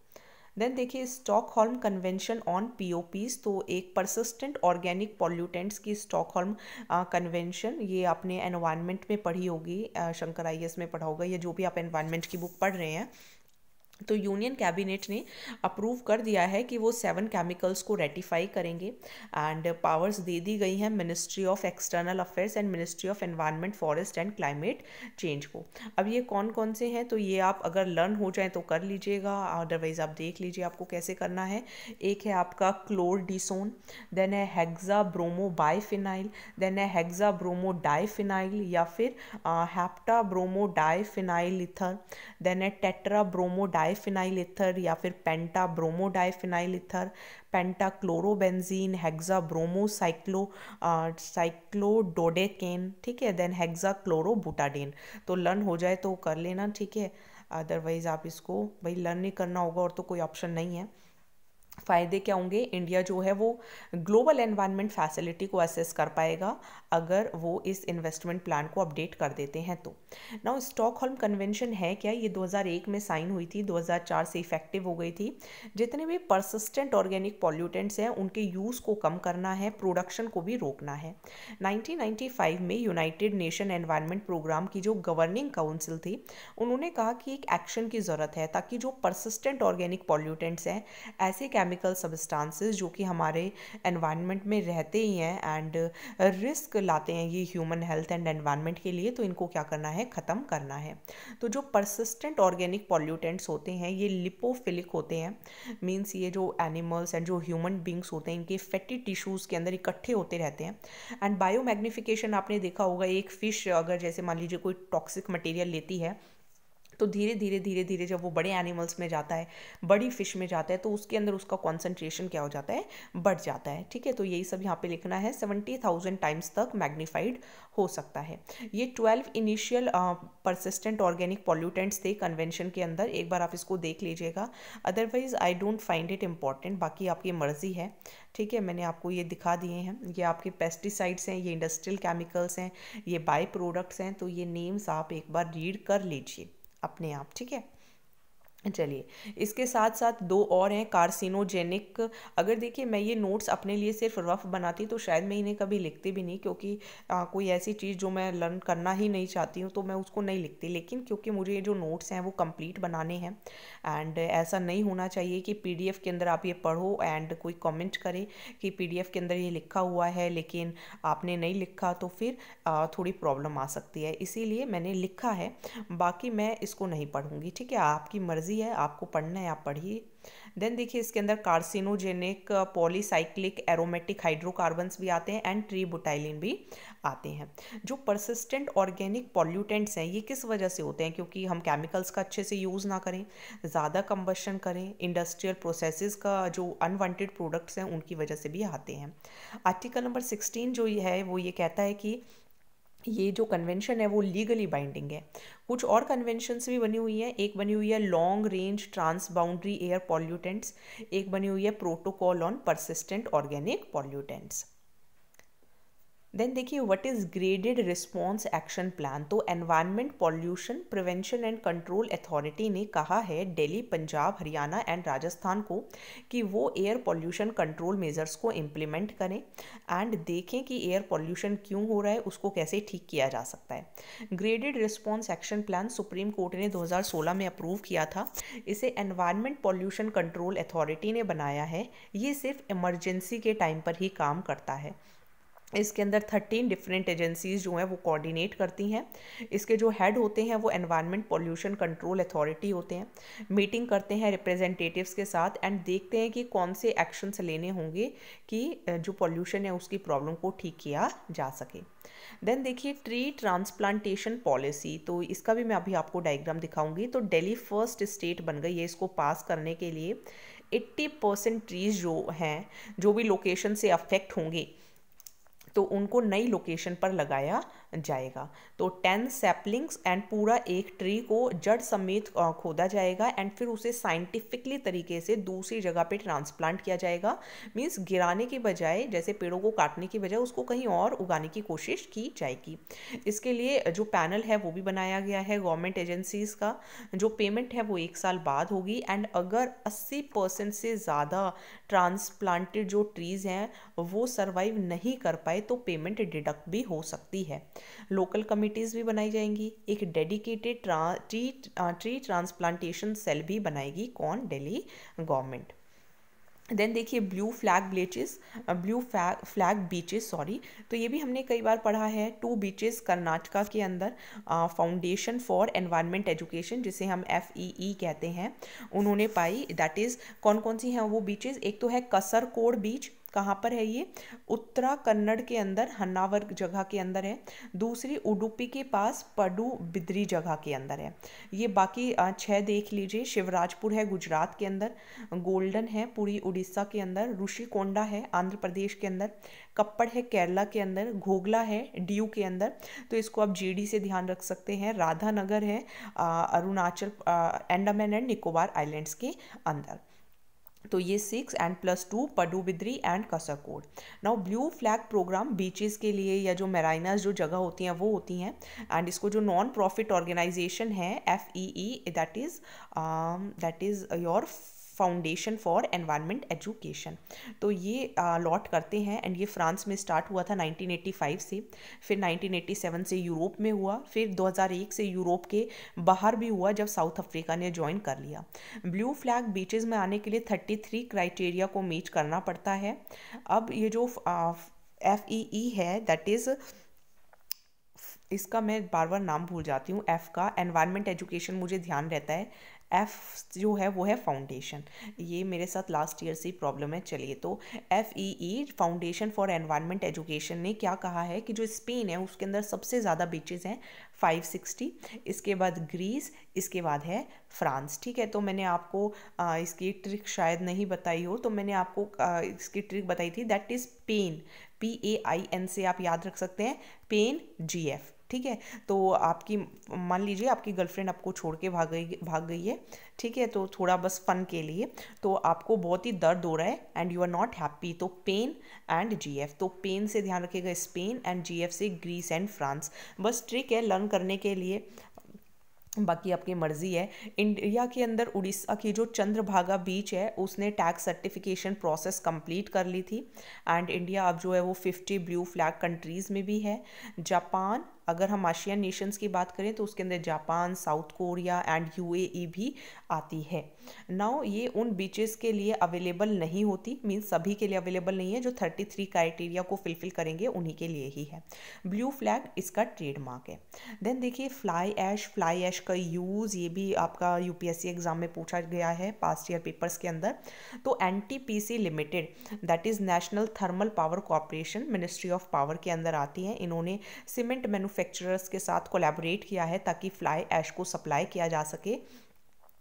then देखिए Stockholm convention on POPs तो एक persistent organic pollutants की Stockholm convention ये आपने environment में पढ़ी होगी शंकर आई में पढ़ा होगा या जो भी आप एनवायरनमेंट की बुक पढ़ रहे हैं तो यूनियन कैबिनेट ने अप्रूव कर दिया है कि वो सेवन केमिकल्स को रेटिफाई करेंगे एंड पावर्स दे दी गई हैं ministry of external affairs and ministry of environment forest and climate change को अब ये कौन कौन से हैं तो ये आप अगर लर्न हो जाए तो कर लीजिएगा अदरवाइज़ आप देख लीजिए आपको कैसे करना है एक है आपका क्लोर डिसोन देन है हेग्जा ब्रोमो बाईफिनाइल देन है हेक्सा ब्रोमो डाईफिनाइल या फिर hepta bromo diphenyl ether then है tetra bromo di diphenyl ether या फिर penta bromo diphenyl ether penta chlorobenzene hexa bromo cyclo cyclododecane ठीक है देन हेक्सा क्लोरो बुटाडेन तो लर्न हो जाए तो कर लेना ठीक है अदरवाइज़ आप इसको भाई लर्न नहीं करना होगा और तो कोई ऑप्शन नहीं है फ़ायदे क्या होंगे इंडिया जो है वो ग्लोबल एनवायरनमेंट फैसिलिटी को असेस कर पाएगा अगर वो इस इन्वेस्टमेंट प्लान को अपडेट कर देते हैं तो ना स्टॉकहोल्म कन्वेंशन है क्या ये 2001 में साइन हुई थी 2004 से इफेक्टिव हो गई थी जितने भी परसिस्टेंट ऑर्गेनिक पॉल्यूटेंट्स हैं उनके यूज़ को कम करना है प्रोडक्शन को भी रोकना है नाइनटीन में यूनाइटेड नेशन एनवायरमेंट प्रोग्राम की जो गवर्निंग काउंसिल थी उन्होंने कहा कि एक एक्शन की ज़रूरत है ताकि जो परसिस्टेंट ऑर्गेनिक पॉल्यूटेंट्स हैं ऐसे कैम केमिकल सब्सटेंसेस जो कि हमारे एनवायरनमेंट में रहते ही हैं एंड रिस्क uh, लाते हैं ये ह्यूमन हेल्थ एंड एनवायरनमेंट के लिए तो इनको क्या करना है ख़त्म करना है तो जो परसिस्टेंट ऑर्गेनिक पॉल्यूटेंट्स होते हैं ये लिपोफिलिक होते हैं मीन्स ये जो एनिमल्स एंड जो ह्यूमन बींग्स होते हैं इनके फैटी टिश्यूज़ के अंदर इकट्ठे होते रहते हैं एंड बायो आपने देखा होगा एक फ़िश अगर जैसे मान लीजिए कोई टॉक्सिक मटेरियल लेती है तो धीरे धीरे धीरे धीरे जब वो बड़े एनिमल्स में जाता है बड़ी फिश में जाता है तो उसके अंदर उसका कॉन्सेंट्रेशन क्या हो जाता है बढ़ जाता है ठीक है तो यही सब यहाँ पे लिखना है सेवेंटी थाउजेंड टाइम्स तक मैग्नीफाइड हो सकता है ये twelve initial persistent organic pollutants थे कन्वेंशन के अंदर एक बार आप इसको देख लीजिएगा otherwise I don't find it important बाकी आपकी मर्ज़ी है ठीक है मैंने आपको ये दिखा दिए हैं ये आपके पेस्टिसाइड्स हैं ये इंडस्ट्रियल केमिकल्स हैं ये बाई प्रोडक्ट्स हैं तो ये नेम्स आप एक बार रीड कर लीजिए अपने आप ठीक है चलिए इसके साथ साथ दो और हैं कार्सिनोजेनिक अगर देखिए मैं ये नोट्स अपने लिए सिर्फ रफ बनाती तो शायद मैं इन्हें कभी लिखती भी नहीं क्योंकि आ, कोई ऐसी चीज़ जो मैं लर्न करना ही नहीं चाहती हूँ तो मैं उसको नहीं लिखती लेकिन क्योंकि मुझे ये जो नोट्स हैं वो कंप्लीट बनाने हैं एंड ऐसा नहीं होना चाहिए कि पी के अंदर आप ये पढ़ो एंड कोई कॉमेंट करें कि पी के अंदर ये लिखा हुआ है लेकिन आपने नहीं लिखा तो फिर आ, थोड़ी प्रॉब्लम आ सकती है इसीलिए मैंने लिखा है बाकी मैं इसको नहीं पढ़ूँगी ठीक है आपकी मर्ज़ी मर्ज़ी है आपको पढ़ना है आप पढ़िए देन देखिए इसके अंदर कार्सिनोजेनिक पॉलीसाइक्लिक एरोमेटिक हाइड्रोकार्बन्स भी आते हैं एंड ट्री बुटाइलिन भी आते हैं जो परसिस्टेंट ऑर्गेनिक पॉल्यूटेंट्स हैं ये किस वजह से होते हैं क्योंकि हम केमिकल्स का अच्छे से यूज़ ना करें ज़्यादा कम्बशन करें इंडस्ट्रियल प्रोसेस का जो अनवांटेड प्रोडक्ट्स हैं उनकी वजह से भी आते हैं आर्टिकल नंबर सिक्सटीन जो है वो ये कहता है कि ये जो कन्वेंशन है वो लीगली बाइंडिंग है कुछ और कन्वेंशंस भी बनी हुई हैं एक बनी हुई है long range transboundary air pollutants एक बनी हुई है protocol on persistent organic pollutants then देखिए what is graded response action plan तो environment pollution prevention and control authority ने कहा है दिल्ली पंजाब हरियाणा एंड राजस्थान को कि वो एयर पॉल्यूशन कंट्रोल मेजर्स को इम्प्लीमेंट करें एंड देखें कि एयर पॉल्यूशन क्यों हो रहा है उसको कैसे ठीक किया जा सकता है graded response action plan supreme court ने दो में अप्रूव किया था इसे एनवायरमेंट पॉल्यूशन कंट्रोल अथॉरिटी ने बनाया है ये सिर्फ इमरजेंसी के टाइम पर ही काम करता है इसके अंदर थर्टीन डिफरेंट एजेंसीज़ जो हैं वो कोऑर्डिनेट करती हैं इसके जो हेड होते हैं वो एनवायरनमेंट पोल्यूशन कंट्रोल अथॉरिटी होते हैं मीटिंग करते हैं रिप्रेजेंटेटिव्स के साथ एंड देखते हैं कि कौन से एक्शंस लेने होंगे कि जो पोल्यूशन है उसकी प्रॉब्लम को ठीक किया जा सके देन देखिए ट्री ट्रांसप्लांटेशन पॉलिसी तो इसका भी मैं अभी आपको डायग्राम दिखाऊंगी तो डेली फर्स्ट स्टेट बन गई है इसको पास करने के लिए 80 परसेंट ट्रीज़ जो हैं जो भी लोकेशन से अफेक्ट होंगे तो उनको नई लोकेशन पर लगाया जाएगा तो टेन सैपलिंग्स एंड पूरा एक ट्री को जड़ समेत खोदा जाएगा एंड फिर उसे साइंटिफिकली तरीके से दूसरी जगह पे ट्रांसप्लांट किया जाएगा मीन्स गिराने के बजाय जैसे पेड़ों को काटने की बजाय उसको कहीं और उगाने की कोशिश की जाएगी इसके लिए जो पैनल है वो भी बनाया गया है गवर्नमेंट एजेंसीज़ का जो पेमेंट है वो एक साल बाद होगी एंड अगर अस्सी परसेंट से ज़्यादा ट्रांसप्लांटेड जो ट्रीज़ हैं वो सर्वाइव नहीं कर पाए तो पेमेंट डिडक्ट भी हो सकती है लोकल कमिटीज़ भी बनाई जाएंगी एक डेडिकेटेड ट्रा ट्री ट्री ट्रांसप्लांटेशन सेल भी बनाएगी कौन डेली गवर्नमेंट देन देखिए blue flag beaches blue flag beaches sorry तो ये भी हमने कई बार पढ़ा है टू बीचेस कर्नाटका के अंदर फाउंडेशन फॉर एनवायरनमेंट एजुकेशन जिसे हम एफ ई ई कहते हैं उन्होंने पाई दैट इज़ कौन कौन सी हैं वो बीचेस एक तो है कसर कोड बीच कहाँ पर है ये उत्तरा कन्नड़ के अंदर हन्नावर जगह के अंदर है दूसरी उडुपी के पास पडु बिद्री जगह के अंदर है ये बाकी छः देख लीजिए शिवराजपुर है गुजरात के अंदर गोल्डन है पूरी उड़ीसा के अंदर ऋषिकोंडा है आंध्र प्रदेश के अंदर कप्पड़ है केरला के अंदर घोगला है डीयू के अंदर तो इसको आप जीडी से ध्यान रख सकते हैं राधानगर है अरुणाचल एंडामैन एंड निकोबार आइलैंड्स के अंदर तो ये six and plus two Padubidri and Kasarkod now blue flag programme beaches के लिए या जो मेराइनाज जो जगह होती हैं वो होती हैं एंड इसको जो नॉन प्रॉफिट ऑर्गेनाइजेशन है F E E that is that is your foundation for environment education तो ये लॉट करते हैं एंड ये फ्रांस में स्टार्ट हुआ था 1985 से फिर 1987 से यूरोप में हुआ फिर 2001 से यूरोप के बाहर भी हुआ जब साउथ अफ्रीका ने ज्वाइन कर लिया ब्लू फ्लैग बीचेस में आने के लिए 33 क्राइटेरिया को मीट करना पड़ता है अब ये जो एफ ई ई है दैट इज़ इसका मैं बार बार नाम भूल जाती हूँ एफ़ का एनवायरमेंट एजुकेशन मुझे ध्यान रहता है एफ जो है वो है फाउंडेशन ये मेरे साथ लास्ट ईयर से प्रॉब्लम है चलिए तो F E E foundation for environment education ने क्या कहा है कि जो स्पेन है उसके अंदर सबसे ज़्यादा बीचेज़ हैं 560 इसके बाद ग्रीस इसके बाद है फ्रांस ठीक है तो मैंने आपको आ, इसकी ट्रिक शायद नहीं बताई हो तो मैंने आपको आ, इसकी ट्रिक बताई थी that is pain P A I N से आप याद रख सकते हैं पेन जी एफ़ ठीक है तो आपकी मान लीजिए आपकी गर्लफ्रेंड आपको छोड़ के भाग गई भाग गई है ठीक है तो थोड़ा बस फन के लिए तो आपको बहुत ही दर्द हो रहा है and you are not happy तो पेन एंड जीएफ तो पेन से ध्यान रखिएगा स्पेन एंड जीएफ से ग्रीस एंड फ्रांस बस ट्रिक है लर्न करने के लिए बाकी आपकी मर्ज़ी है इंडिया के अंदर उड़ीसा की जो चंद्रभागा बीच है उसने टैक्स सर्टिफिकेशन प्रोसेस कंप्लीट कर ली थी एंड इंडिया अब जो है वो फिफ्टी ब्लू फ्लैग कंट्रीज़ में भी है जापान अगर हम आशियान नेशंस की बात करें तो उसके अंदर Japan South Korea and UAE e भी आती है नाउ ये उन बीचेस के लिए अवेलेबल नहीं होती मीन्स सभी के लिए अवेलेबल नहीं है जो थर्टी थ्री क्राइटेरिया को फिलफिल करेंगे उन्हीं के लिए ही है ब्लू फ्लैग इसका ट्रेडमार्क है देन देखिए फ्लाई ऐश फ्लाई ऐश का यूज़ ये भी आपका यू एग्ज़ाम में पूछा गया है पास्ट ईयर पेपर्स के अंदर तो N limited that is national thermal power corporation ministry of power के अंदर आती है इन्होंने सीमेंट मैनुफैक्चर मैन्युफैक्चरर्स के साथ कोलैबोरेट किया है ताकि फ्लाई ऐश को सप्लाई किया जा सके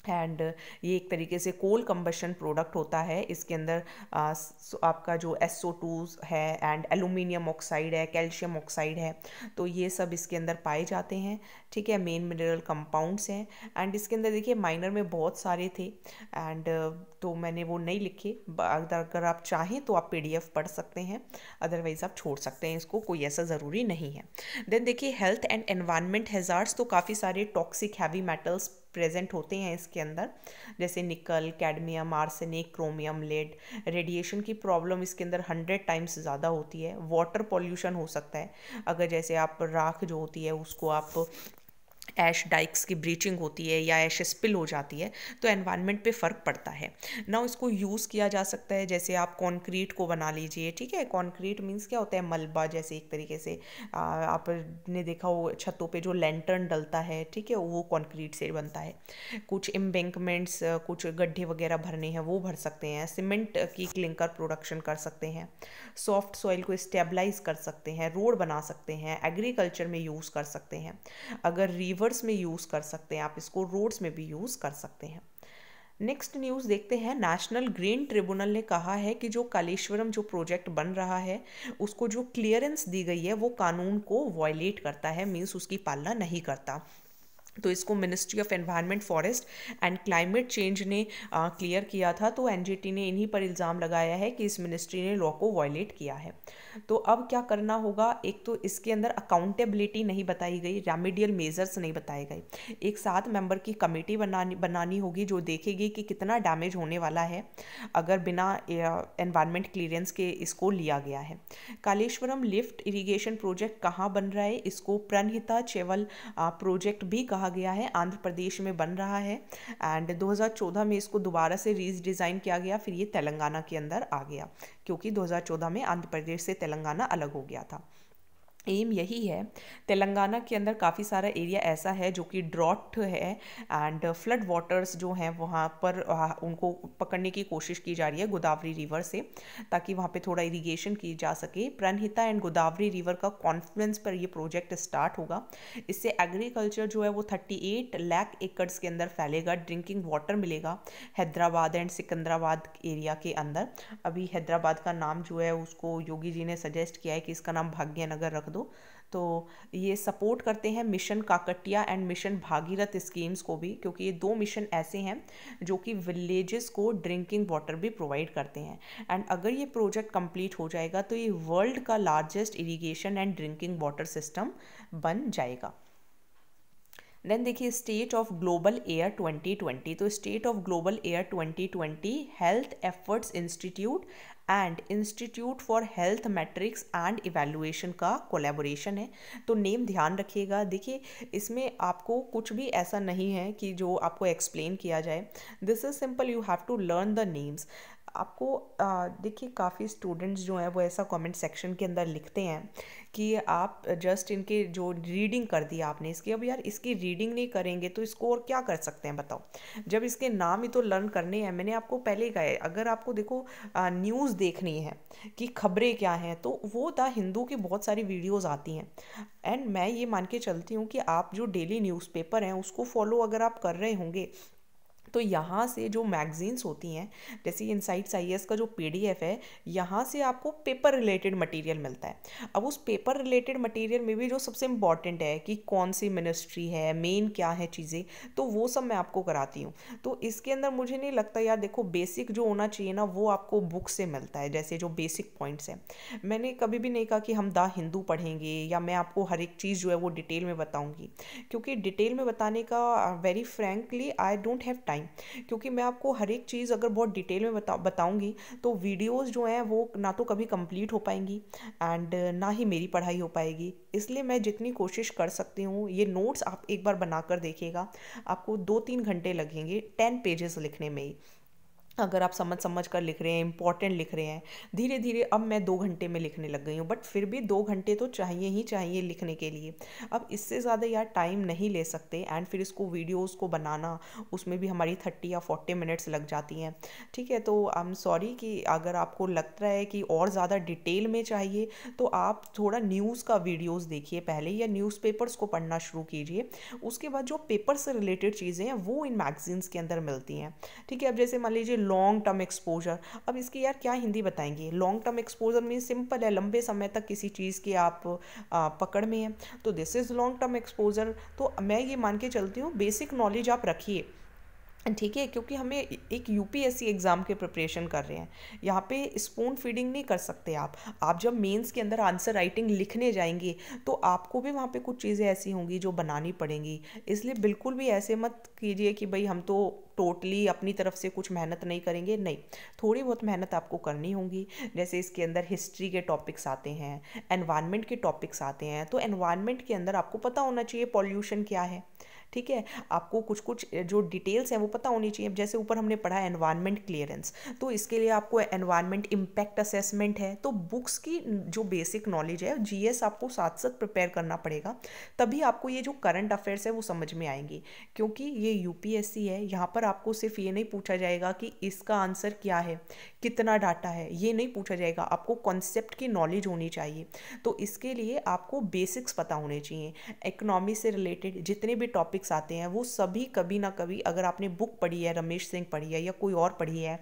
एंड uh, ये एक तरीके से कोल कम्बशन प्रोडक्ट होता है इसके अंदर uh, आपका जो एस ओ टू है एंड एलुमिनियम ऑक्साइड है कैल्शियम ऑक्साइड है तो ये सब इसके अंदर पाए जाते हैं ठीक है मेन मिनरल कंपाउंड्स हैं एंड इसके अंदर देखिए माइनर में बहुत सारे थे एंड uh, तो मैंने वो नहीं लिखे अगर आप चाहें तो आप पी पढ़ सकते हैं अदरवाइज़ आप छोड़ सकते हैं इसको कोई ऐसा ज़रूरी नहीं है देन देखिए हेल्थ एंड एनवायरमेंट हेज़ार्स तो काफ़ी सारे टॉक्सिक हैवी मेटल्स प्रेजेंट होते हैं इसके अंदर जैसे nickel cadmium arsenic chromium lead radiation की प्रॉब्लम इसके अंदर हंड्रेड टाइम्स ज़्यादा होती है वाटर पॉल्यूशन हो सकता है अगर जैसे आप राख जो होती है उसको आप ऐश डाइक्स की ब्रीचिंग होती है या ऐश स्पिल हो जाती है तो एनवायरनमेंट पे फ़र्क पड़ता है ना इसको यूज़ किया जा सकता है जैसे आप कंक्रीट को बना लीजिए ठीक है कंक्रीट मींस क्या होता है मलबा जैसे एक तरीके से आपने देखा हो छतों पे जो लैंटर्न डलता है ठीक है वो कंक्रीट से बनता है कुछ एम्बेंकमेंट्स कुछ गड्ढे वगैरह भरने हैं वो भर सकते हैं सीमेंट की क्लिंकर प्रोडक्शन कर सकते हैं सॉफ्ट सॉइल को स्टेबलाइज कर सकते हैं रोड बना सकते हैं एग्रीकल्चर में यूज़ कर सकते हैं अगर रिवर्स में यूज़ कर सकते हैं आप इसको रोड्स में भी यूज़ कर सकते हैं नेक्स्ट न्यूज़ देखते हैं नेशनल ग्रीन ट्रिब्यूनल ने कहा है कि जो कालेश्वरम जो प्रोजेक्ट बन रहा है उसको जो क्लियरेंस दी गई है वो कानून को वॉयलेट करता है मीन्स उसकी पालना नहीं करता तो इसको ministry of environment forest and climate change ने क्लियर किया था तो एनजीटी ने इन्हीं पर इल्ज़ाम लगाया है कि इस मिनिस्ट्री ने लॉ को वायलेट किया है तो अब क्या करना होगा एक तो इसके अंदर अकाउंटेबिलिटी नहीं बताई गई रेमिडियल मेजर्स नहीं बताए गए एक सात मेंबर की कमेटी बनानी बनानी होगी जो देखेगी कि कितना डैमेज होने वाला है अगर बिना एनवायरमेंट क्लियरेंस के इसको लिया गया है कालेश्वरम लिफ्ट इरीगेशन प्रोजेक्ट कहाँ बन रहा है इसको प्रणहिता चेवल प्रोजेक्ट भी कहा गया है आंध्र प्रदेश में बन रहा है एंड दो में इसको दोबारा से डिजाइन किया गया फिर ये तेलंगाना के अंदर आ गया क्योंकि 2014 में आंध्र प्रदेश से तेलंगाना अलग हो गया था एम यही है तेलंगाना के अंदर काफ़ी सारा एरिया ऐसा है जो कि ड्रॉट है एंड फ्लड वाटर्स जो हैं वहाँ पर उनको पकड़ने की कोशिश की जा रही है गोदावरी रिवर से ताकि वहाँ पे थोड़ा इरिगेशन की जा सके प्रणहिता एंड गोदावरी रिवर का कॉन्फ्लुएंस पर ये प्रोजेक्ट स्टार्ट होगा इससे एग्रीकल्चर जो है वो थर्टी एट लैक एकड़स के अंदर फैलेगा ड्रिंकिंग वाटर मिलेगा हैदराबाद एंड सिकंदराबाद एरिया के अंदर अभी हैदराबाद का नाम जो है उसको योगी जी ने सजेस्ट किया है कि इसका नाम भाग्यनगर रख दो तो ये सपोर्ट करते हैं mission Kakatiya and mission Bhagiratha schemes को भी क्योंकि ये दो मिशन ऐसे हैं जो कि विलेजेस को ड्रिंकिंग वाटर भी प्रोवाइड करते हैं एंड अगर ये प्रोजेक्ट कंप्लीट हो जाएगा तो ये वर्ल्ड का largest irrigation and drinking water system बन जाएगा देन देखिए स्टेट ऑफ ग्लोबल एयर 2020 तो state of global air 2020 health efforts institute and institute for health metrics and evaluation का कोलेबोरेशन है तो नेम ध्यान रखिएगा देखिए इसमें आपको कुछ भी ऐसा नहीं है कि जो आपको एक्सप्लेन किया जाए this is simple you have to learn the names आपको देखिए काफ़ी स्टूडेंट्स जो हैं वो ऐसा कमेंट सेक्शन के अंदर लिखते हैं कि आप जस्ट इनके जो रीडिंग कर दी आपने इसकी अब यार इसकी रीडिंग नहीं करेंगे तो स्कोर क्या कर सकते हैं बताओ जब इसके नाम ही तो लर्न करने हैं मैंने आपको पहले ही कहा अगर आपको देखो न्यूज़ देखनी है कि खबरें क्या हैं तो वो द हिंदू की बहुत सारी वीडियोज़ आती हैं एंड मैं ये मान के चलती हूँ कि आप जो डेली न्यूज़पेपर हैं उसको फॉलो अगर आप कर रहे होंगे तो यहाँ से जो मैगज़ीन्स होती हैं जैसे इनसाइट्स आई का जो पी है यहाँ से आपको पेपर रिलेटेड मटेरियल मिलता है अब उस पेपर रिलेटेड मटेरियल में भी जो सबसे इम्पॉर्टेंट है कि कौन सी मिनिस्ट्री है मेन क्या है चीज़ें तो वो सब मैं आपको कराती हूँ तो इसके अंदर मुझे नहीं लगता यार देखो बेसिक जो होना चाहिए ना वो आपको बुक से मिलता है जैसे जो बेसिक पॉइंट्स हैं मैंने कभी भी नहीं कहा कि हम द हिंदू पढ़ेंगे या मैं आपको हर एक चीज़ जो है वो डिटेल में बताऊँगी क्योंकि डिटेल में बताने का very frankly I don't have time time क्योंकि मैं आपको हर एक चीज़ अगर बहुत डिटेल में बता बताऊँगी तो वीडियोज़ जो हैं वो ना तो कभी कंप्लीट हो पाएंगी एंड ना ही मेरी पढ़ाई हो पाएगी इसलिए मैं जितनी कोशिश कर सकती हूँ ये नोट्स आप एक बार बनाकर देखिएगा आपको दो तीन घंटे लगेंगे टेन पेजेस लिखने में ही अगर आप समझ समझ कर लिख रहे हैं इंपॉर्टेंट लिख रहे हैं धीरे धीरे अब मैं दो घंटे में लिखने लग गई हूँ बट फिर भी दो घंटे तो चाहिए ही चाहिए लिखने के लिए अब इससे ज़्यादा यार टाइम नहीं ले सकते एंड फिर इसको वीडियोस को बनाना उसमें भी हमारी थर्टी या फोर्टी मिनट्स लग जाती हैं ठीक है तो आई एम सॉरी कि अगर आपको लगता है कि और ज़्यादा डिटेल में चाहिए तो आप थोड़ा न्यूज़ का वीडियोज़ देखिए पहले या न्यूज़पेपर्स को पढ़ना शुरू कीजिए उसके बाद जो पेपर से रिलेटेड चीज़ें हैं वो इन मैगजीन्स के अंदर मिलती हैं ठीक है अब जैसे मान लीजिए लॉन्ग टर्म एक्सपोजर अब इसकी यार क्या हिंदी बताएंगे long term exposure mean simple है लंबे समय तक किसी चीज़ के आप आ, पकड़ में है तो this is long term exposure तो मैं ये मान के चलती हूँ बेसिक नॉलेज आप रखिए ठीक है क्योंकि हमें एक यूपीएससी एग्ज़ाम के प्रिपरेशन कर रहे हैं यहाँ पे स्पून फीडिंग नहीं कर सकते आप आप जब मेंस के अंदर आंसर राइटिंग लिखने जाएंगे तो आपको भी वहाँ पे कुछ चीज़ें ऐसी होंगी जो बनानी पड़ेंगी इसलिए बिल्कुल भी ऐसे मत कीजिए कि भाई हम तो टोटली अपनी तरफ से कुछ मेहनत नहीं करेंगे नहीं थोड़ी बहुत मेहनत आपको करनी होगी जैसे इसके अंदर हिस्ट्री के टॉपिक्स आते हैं एनवायरनमेंट के टॉपिक्स आते हैं तो एनवायरनमेंट के अंदर आपको पता होना चाहिए पॉल्यूशन क्या है ठीक है आपको कुछ कुछ जो डिटेल्स हैं वो पता होनी चाहिए जैसे ऊपर हमने पढ़ा एनवायरमेंट क्लियरेंस तो इसके लिए आपको एनवायरमेंट इम्पैक्ट असेसमेंट है तो बुक्स की जो बेसिक नॉलेज है जी आपको साथ साथ प्रिपेयर करना पड़ेगा तभी आपको ये जो करंट अफेयर्स है वो समझ में आएंगी क्योंकि ये यूपीएससी है यहाँ पर आपको सिर्फ ये नहीं पूछा जाएगा कि इसका आंसर क्या है कितना डाटा है ये नहीं पूछा जाएगा आपको कॉन्सेप्ट की नॉलेज होनी चाहिए तो इसके लिए आपको बेसिक्स पता होने चाहिए इकोनॉमी से रिलेटेड जितने भी टॉपिक टॉपिक्स आते हैं वो सभी कभी ना कभी अगर आपने बुक पढ़ी है रमेश सिंह पढ़ी है या कोई और पढ़ी है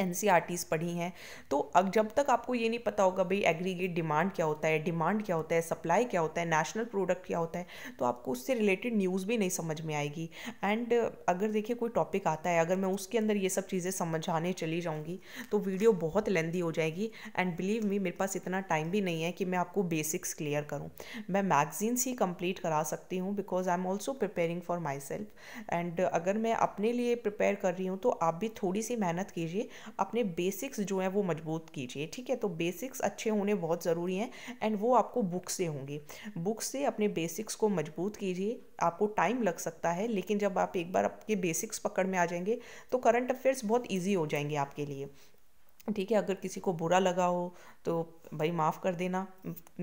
एन e पढ़ी हैं तो अब जब तक आपको ये नहीं पता होगा भाई एग्रीगेट डिमांड क्या होता है डिमांड क्या होता है सप्लाई क्या होता है नेशनल प्रोडक्ट क्या होता है तो आपको उससे रिलेटेड न्यूज़ भी नहीं समझ में आएगी एंड अगर देखिए कोई टॉपिक आता है अगर मैं उसके अंदर ये सब चीज़ें समझाने चली जाऊँगी तो वीडियो बहुत लेंदी हो जाएगी एंड बिलीव मी मेरे पास इतना टाइम भी नहीं है कि मैं आपको बेसिक्स क्लियर करूँ मैं मैगजीन्स ही कंप्लीट करा सकती हूँ because I am also preparing for myself and अगर मैं अपने लिए प्रिपेयर कर रही हूँ तो आप भी थोड़ी सी मेहनत कीजिए अपने बेसिक्स जो है वो मजबूत कीजिए ठीक है तो बेसिक्स अच्छे होने बहुत ज़रूरी हैं एंड वो आपको बुक से होंगे बुक से अपने बेसिक्स को मजबूत कीजिए आपको टाइम लग सकता है लेकिन जब आप एक बार आपके बेसिक्स पकड़ में आ जाएंगे तो करंट अफेयर्स बहुत ईजी हो जाएंगे आपके लिए ठीक है अगर किसी को बुरा लगा हो तो भाई माफ़ कर देना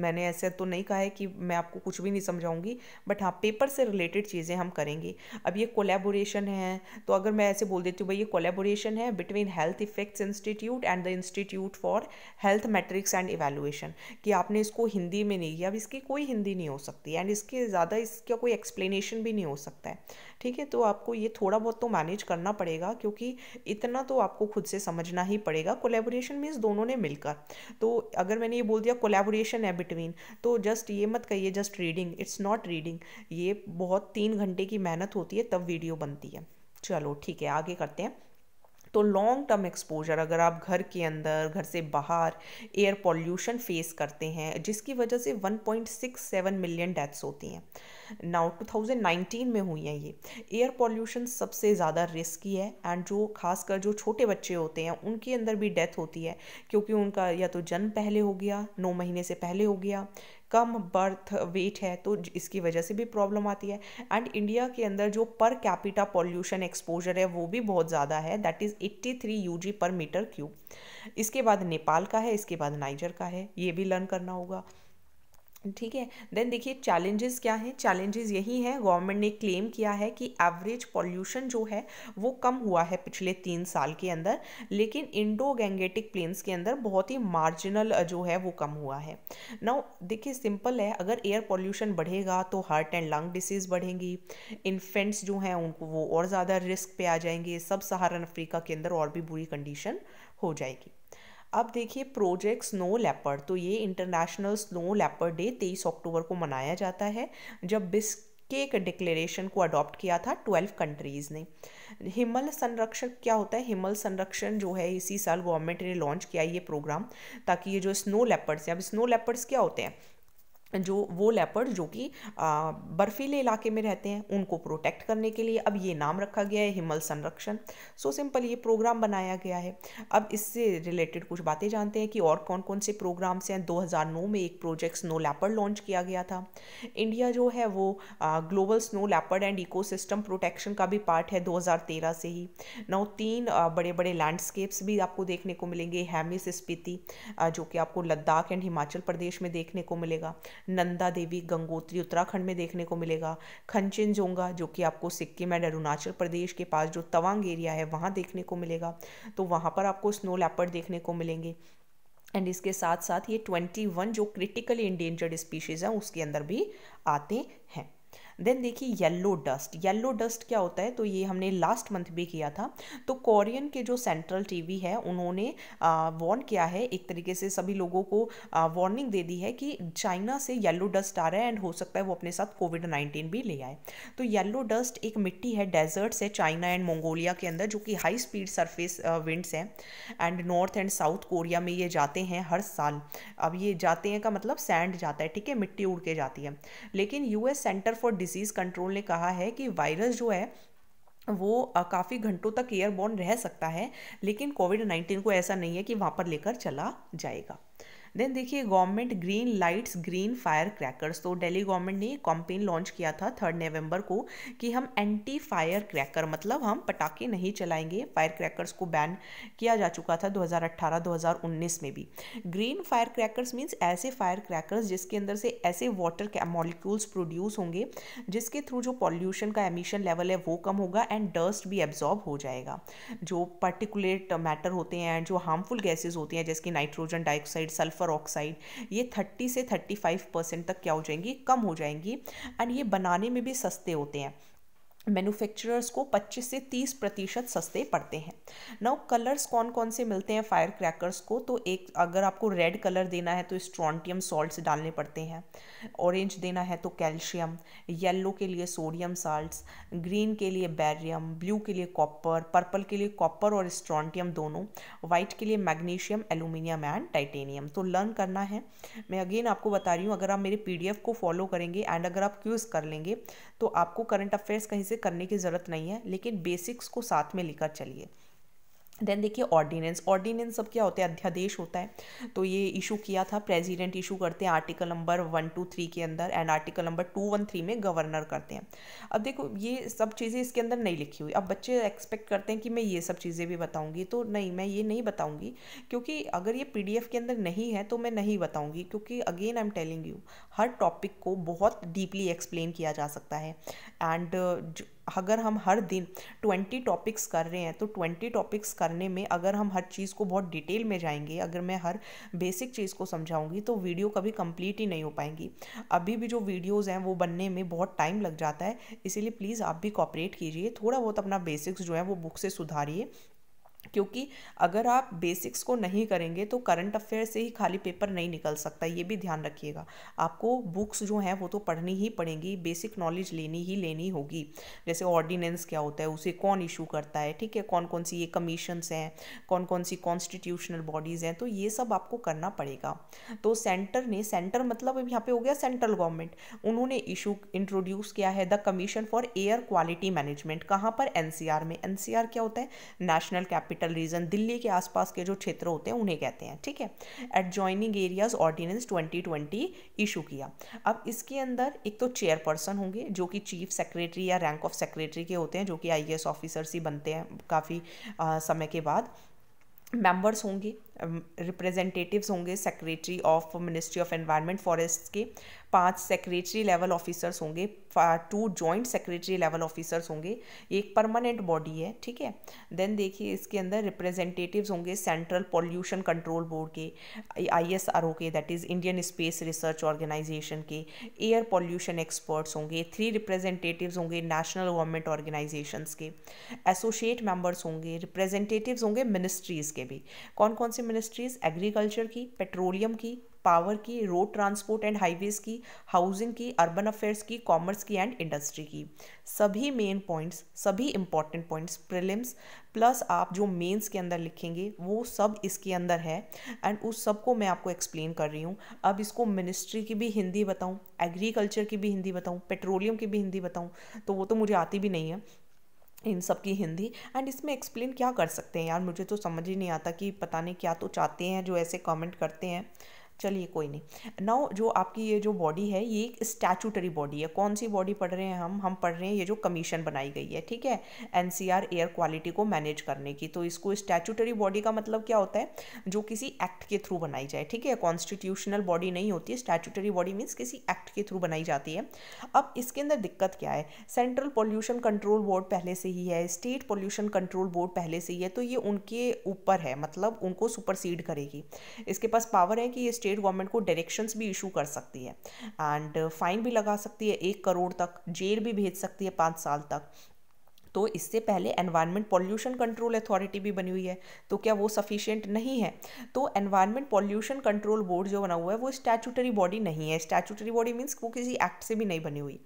मैंने ऐसे तो नहीं कहा है कि मैं आपको कुछ भी नहीं समझाऊंगी बट हाँ पेपर से रिलेटेड चीज़ें हम करेंगे अब ये कोलेबोरेशन है तो अगर मैं ऐसे बोल देती हूँ भाई ये कोलेबोरेशन है between health effects institute and the institute for health metrics and evaluation कि आपने इसको हिंदी में नहीं किया अब इसकी कोई हिंदी नहीं हो सकती एंड इसके ज़्यादा इसका कोई एक्सप्लेनेशन भी नहीं हो सकता है ठीक है तो आपको ये थोड़ा बहुत तो मैनेज करना पड़ेगा क्योंकि इतना तो आपको खुद से समझना ही पड़ेगा कोलेबोरेशन मीन्स दोनों ने मिलकर तो अगर मैंने ये बोल दिया कोलेबोरेशन है बिटवीन तो जस्ट ये मत कहिए just reading it's not reading ये बहुत तीन घंटे की मेहनत होती है तब वीडियो बनती है चलो ठीक है आगे करते हैं तो लॉन्ग टर्म एक्सपोजर अगर आप घर के अंदर घर से बाहर एयर पॉल्यूशन फेस करते हैं जिसकी वजह से 1.67 मिलियन डेथ्स होती हैं नाउ 2019 में हुई हैं ये एयर पॉल्यूशन सबसे ज़्यादा रिस्की है एंड जो खासकर जो छोटे बच्चे होते हैं उनके अंदर भी डेथ होती है क्योंकि उनका या तो जन्म पहले हो गया नौ महीने से पहले हो गया कम बर्थ वेट है तो इसकी वजह से भी प्रॉब्लम आती है एंड इंडिया के अंदर जो पर कैपिटा पॉल्यूशन एक्सपोजर है वो भी बहुत ज़्यादा है that is eighty three u per metre cube इसके बाद नेपाल का है इसके बाद नाइजर का है ये भी लर्न करना होगा ठीक है देन देखिए चैलेंजेस क्या हैं चैलेंजेस यही हैं गवर्नमेंट ने क्लेम किया है कि एवरेज पॉल्यूशन जो है वो कम हुआ है पिछले तीन साल के अंदर लेकिन इंडो गैंगेटिक प्लेन्स के अंदर बहुत ही मार्जिनल जो है वो कम हुआ है नाउ देखिए सिंपल है अगर एयर पॉल्यूशन बढ़ेगा तो हार्ट एंड लंग डिसीज़ बढ़ेंगी इन्फेंट्स जो हैं उनको वो और ज़्यादा रिस्क पे आ जाएंगे सब सहारन अफ्रीका के अंदर और भी बुरी कंडीशन हो जाएगी अब देखिए प्रोजेक्ट स्नो लेपर्ड तो ये इंटरनेशनल स्नो लेपर्ड डे तेईस अक्टूबर को मनाया जाता है जब बिस्केक डिक्लेरेशन को अडॉप्ट किया था ट्वेल्व कंट्रीज़ ने हिमल संरक्षण क्या होता है हिमल संरक्षण जो है इसी साल गवर्नमेंट ने लॉन्च किया ये प्रोग्राम ताकि ये जो स्नो लेपर्ड्स हैं अब स्नो लेपर्ड्स क्या होते हैं जो वो लेपर्ड जो कि बर्फीले इलाके में रहते हैं उनको प्रोटेक्ट करने के लिए अब ये नाम रखा गया है हिमल संरक्षण सो सिंपल ये प्रोग्राम बनाया गया है अब इससे रिलेटेड कुछ बातें जानते हैं कि और कौन कौन से प्रोग्राम्स हैं 2009 में एक प्रोजेक्ट स्नो लैपर्ड लॉन्च किया गया था इंडिया जो है वो global snow leopard and eco protection का भी पार्ट है दो से ही नौ तीन बड़े बड़े लैंडस्केप्स भी आपको देखने को मिलेंगे हैमिस स्पीति जो कि आपको लद्दाख एंड हिमाचल प्रदेश में देखने को मिलेगा नंदा देवी गंगोत्री उत्तराखंड में देखने को मिलेगा जोंगा जो कि आपको सिक्किम एंड अरुणाचल प्रदेश के पास जो तवांग एरिया है वहाँ देखने को मिलेगा तो वहाँ पर आपको स्नो लैपर्ड देखने को मिलेंगे एंड इसके साथ साथ ये ट्वेंटी वन जो क्रिटिकली इंडेंजर्ड स्पीशीज़ हैं उसके अंदर भी आते हैं देन देखिए येल्लो डस्ट येल्लो डस्ट क्या होता है तो ये हमने लास्ट मंथ भी किया था तो कोरियन के जो सेंट्रल टीवी है उन्होंने वॉर्न किया है एक तरीके से सभी लोगों को वार्निंग दे दी है कि चाइना से येल्लो डस्ट आ रहा है एंड हो सकता है वो अपने साथ कोविड नाइन्टीन भी ले आए तो येल्लो डस्ट एक मिट्टी है डेजर्ट्स है चाइना एंड मंगोलिया के अंदर जो कि हाई स्पीड सरफेस विंड्स हैं and North and South Korea में ये जाते हैं हर साल अब ये जाते हैं का मतलब सैंड जाता है ठीक है मिट्टी उड़ के जाती है लेकिन US centre for disease control ने कहा है कि वायरस जो है वो काफ़ी घंटों तक एयरबॉर्न रह सकता है लेकिन कोविड नाइन्टीन को ऐसा नहीं है कि वहाँ पर लेकर चला जाएगा देन देखिए government green lights green fire crackers तो दिल्ली गवर्नमेंट ने एक कॉम्पेन लॉन्च किया था थर्ड नवंबर को कि हम एंटी फायर क्रैकर मतलब हम पटाखे नहीं चलाएंगे फायर क्रैकर्स को बैन किया जा चुका था 2018-2019 में भी ग्रीन फायर क्रैकर्स मीन्स ऐसे फायर क्रैकर्स जिसके अंदर से ऐसे वाटर मॉलिक्यूल्स प्रोड्यूस होंगे जिसके थ्रू जो पॉल्यूशन का एमिशन लेवल है वो कम होगा एंड डस्ट भी एब्जॉर्ब हो जाएगा जो पर्टिकुलेट मैटर होते हैं जो हार्मफुल गैसेज होती हैं जैसे कि nitrogen dioxide sulphur sulphur oxide ये थर्टी से थर्टी फाइव परसेंट तक क्या हो जाएंगी कम हो जाएंगी एंड ये बनाने में भी सस्ते होते हैं मैन्युफैक्चरर्स को 25 से 30 प्रतिशत सस्ते पड़ते हैं नाउ कलर्स कौन कौन से मिलते हैं फायर क्रैकर्स को तो एक अगर आपको रेड कलर देना है तो स्ट्रॉन्टियम सॉल्ट्स डालने पड़ते हैं ऑरेंज देना है तो कैल्शियम येलो के लिए सोडियम साल्ट ग्रीन के लिए बैरियम ब्लू के लिए कॉपर पर्पल के लिए कॉपर और स्ट्रॉन्टियम दोनों वाइट के लिए मैग्नीशियम एलुमिनियम एंड टाइटेनियम तो लर्न करना है मैं अगेन आपको बता रही हूँ अगर आप मेरे पी को फॉलो करेंगे एंड अगर आप क्यूज़ कर लेंगे तो आपको करंट अफेयर्स कहीं से करने की ज़रूरत नहीं है लेकिन बेसिक्स को साथ में लेकर चलिए देन देखिए ऑर्डिनेंस ऑर्डिनेंस सब क्या होता है अध्यादेश होता है तो ये इशू किया था प्रेसिडेंट इशू करते हैं article number one two three के अंदर and article number two one three में गवर्नर करते हैं अब देखो ये सब चीज़ें इसके अंदर नहीं लिखी हुई अब बच्चे एक्सपेक्ट करते हैं कि मैं ये सब चीज़ें भी बताऊँगी तो नहीं मैं ये नहीं बताऊँगी क्योंकि अगर ये पी के अंदर नहीं है तो मैं नहीं बताऊँगी क्योंकि again I am telling you हर टॉपिक को बहुत डीपली एक्सप्लेन किया जा सकता है एंड अगर हम हर दिन ट्वेंटी टॉपिक्स कर रहे हैं तो ट्वेंटी टॉपिक्स करने में अगर हम हर चीज़ को बहुत डिटेल में जाएंगे अगर मैं हर बेसिक चीज़ को समझाऊंगी तो वीडियो कभी कंप्लीट ही नहीं हो पाएंगी अभी भी जो वीडियोज़ हैं वो बनने में बहुत टाइम लग जाता है इसीलिए प्लीज़ आप भी कॉपरेट कीजिए थोड़ा बहुत अपना बेसिक्स जो है वो बुक से सुधारिए क्योंकि अगर आप बेसिक्स को नहीं करेंगे तो करंट अफेयर से ही खाली पेपर नहीं निकल सकता ये भी ध्यान रखिएगा आपको बुक्स जो हैं वो तो पढ़नी ही पड़ेंगी बेसिक नॉलेज लेनी ही लेनी होगी जैसे ऑर्डिनेंस क्या होता है उसे कौन इशू करता है ठीक है कौन कौन सी ये कमीशंस हैं कौन कौन सी कॉन्स्टिट्यूशनल बॉडीज़ हैं तो ये सब आपको करना पड़ेगा तो सेंटर ने सेंटर मतलब अब यहाँ पर हो गया सेंट्रल गवर्नमेंट उन्होंने इशू इंट्रोड्यूस किया है the commission for air quality management कहाँ पर एन में एन क्या होता है national capital capital region Delhi के आसपास के जो क्षेत्र होते हैं उन्हें कहते हैं ठीक है adjoining areas ordinance twenty twenty issue किया अब इसके अंदर एक तो चेयरपर्सन होंगे जो कि चीफ सेक्रेटरी या रैंक ऑफ सेक्रेटरी के होते हैं जो कि आई ऑफिसर्स ही बनते हैं काफ़ी समय के बाद मेंबर्स होंगे रिप्रेजेंटेटिव्स um, होंगे secretary of ministry of environment forest के पांच सेक्रेटरी लेवल ऑफिसर्स होंगे two joint secretary level officers होंगे एक परमानेंट बॉडी है ठीक है देन देखिए इसके अंदर रिप्रेजेंटेटिव्स होंगे सेंट्रल पॉल्यूशन कंट्रोल बोर्ड के आई एस आर ओ के that is Indian space research organisation के एयर पॉल्यूशन एक्सपर्ट्स होंगे थ्री रिप्रेजेंटेटिव्स होंगे नेशनल गवर्नमेंट ऑर्गेनाइजेशन के एसोशिएट मेम्बर्स होंगे रिप्रेजेंटेटिव्स होंगे मिनिस्ट्रीज़ के भी कौन कौन से मिनिस्ट्रीज एग्रीकल्चर की पेट्रोलियम की पावर की रोड ट्रांसपोर्ट एंड हाईवेज की हाउसिंग की अर्बन अफेयर्स की कॉमर्स की एंड इंडस्ट्री की सभी मेन पॉइंट्स सभी इंपॉर्टेंट पॉइंट्स प्रिलिम्स प्लस आप जो मेंस के अंदर लिखेंगे वो सब इसके अंदर है एंड उस सब को मैं आपको एक्सप्लेन कर रही हूँ अब इसको मिनिस्ट्री की भी हिंदी बताऊँ एग्रीकल्चर की भी हिंदी बताऊँ पेट्रोलियम की भी हिंदी बताऊँ तो वो तो मुझे आती भी नहीं है इन सब की हिंदी एंड इसमें एक्सप्लेन क्या कर सकते हैं यार मुझे तो समझ ही नहीं आता कि पता नहीं क्या तो चाहते हैं जो ऐसे कमेंट करते हैं चलिए कोई नहीं नाउ जो आपकी ये जो बॉडी है ये एक स्टैचूटरी बॉडी है कौन सी बॉडी पढ़ रहे हैं हम हम पढ़ रहे हैं ये जो कमीशन बनाई गई है ठीक है एनसीआर एयर क्वालिटी को मैनेज करने की तो इसको स्टैचूटरी बॉडी का मतलब क्या होता है जो किसी एक्ट के थ्रू बनाई जाए ठीक है कॉन्स्टिट्यूशनल बॉडी नहीं होती स्टैचूटरी बॉडी मीन्स किसी एक्ट के थ्रू बनाई जाती है अब इसके अंदर दिक्कत क्या है सेंट्रल पॉल्यूशन कंट्रोल बोर्ड पहले से ही है स्टेट पॉल्यूशन कंट्रोल बोर्ड पहले से ही है तो ये उनके ऊपर है मतलब उनको सुपरसीड करेगी इसके पास पावर है कि ये स्टेट स्टेट गवर्नमेंट को डायरेक्शंस भी इशू कर सकती है एंड फाइन भी लगा सकती है एक करोड़ तक जेल भी भेज सकती है पाँच साल तक तो इससे पहले एनवायरनमेंट पॉल्यूशन कंट्रोल अथॉरिटी भी बनी हुई है तो क्या वो सफिशियंट नहीं है तो एनवायरनमेंट पॉल्यूशन कंट्रोल बोर्ड जो बना हुआ है वो स्टैचूटरी बॉडी नहीं है स्टैचूटरी बॉडी मीन्स वो किसी एक्ट से भी नहीं बनी हुई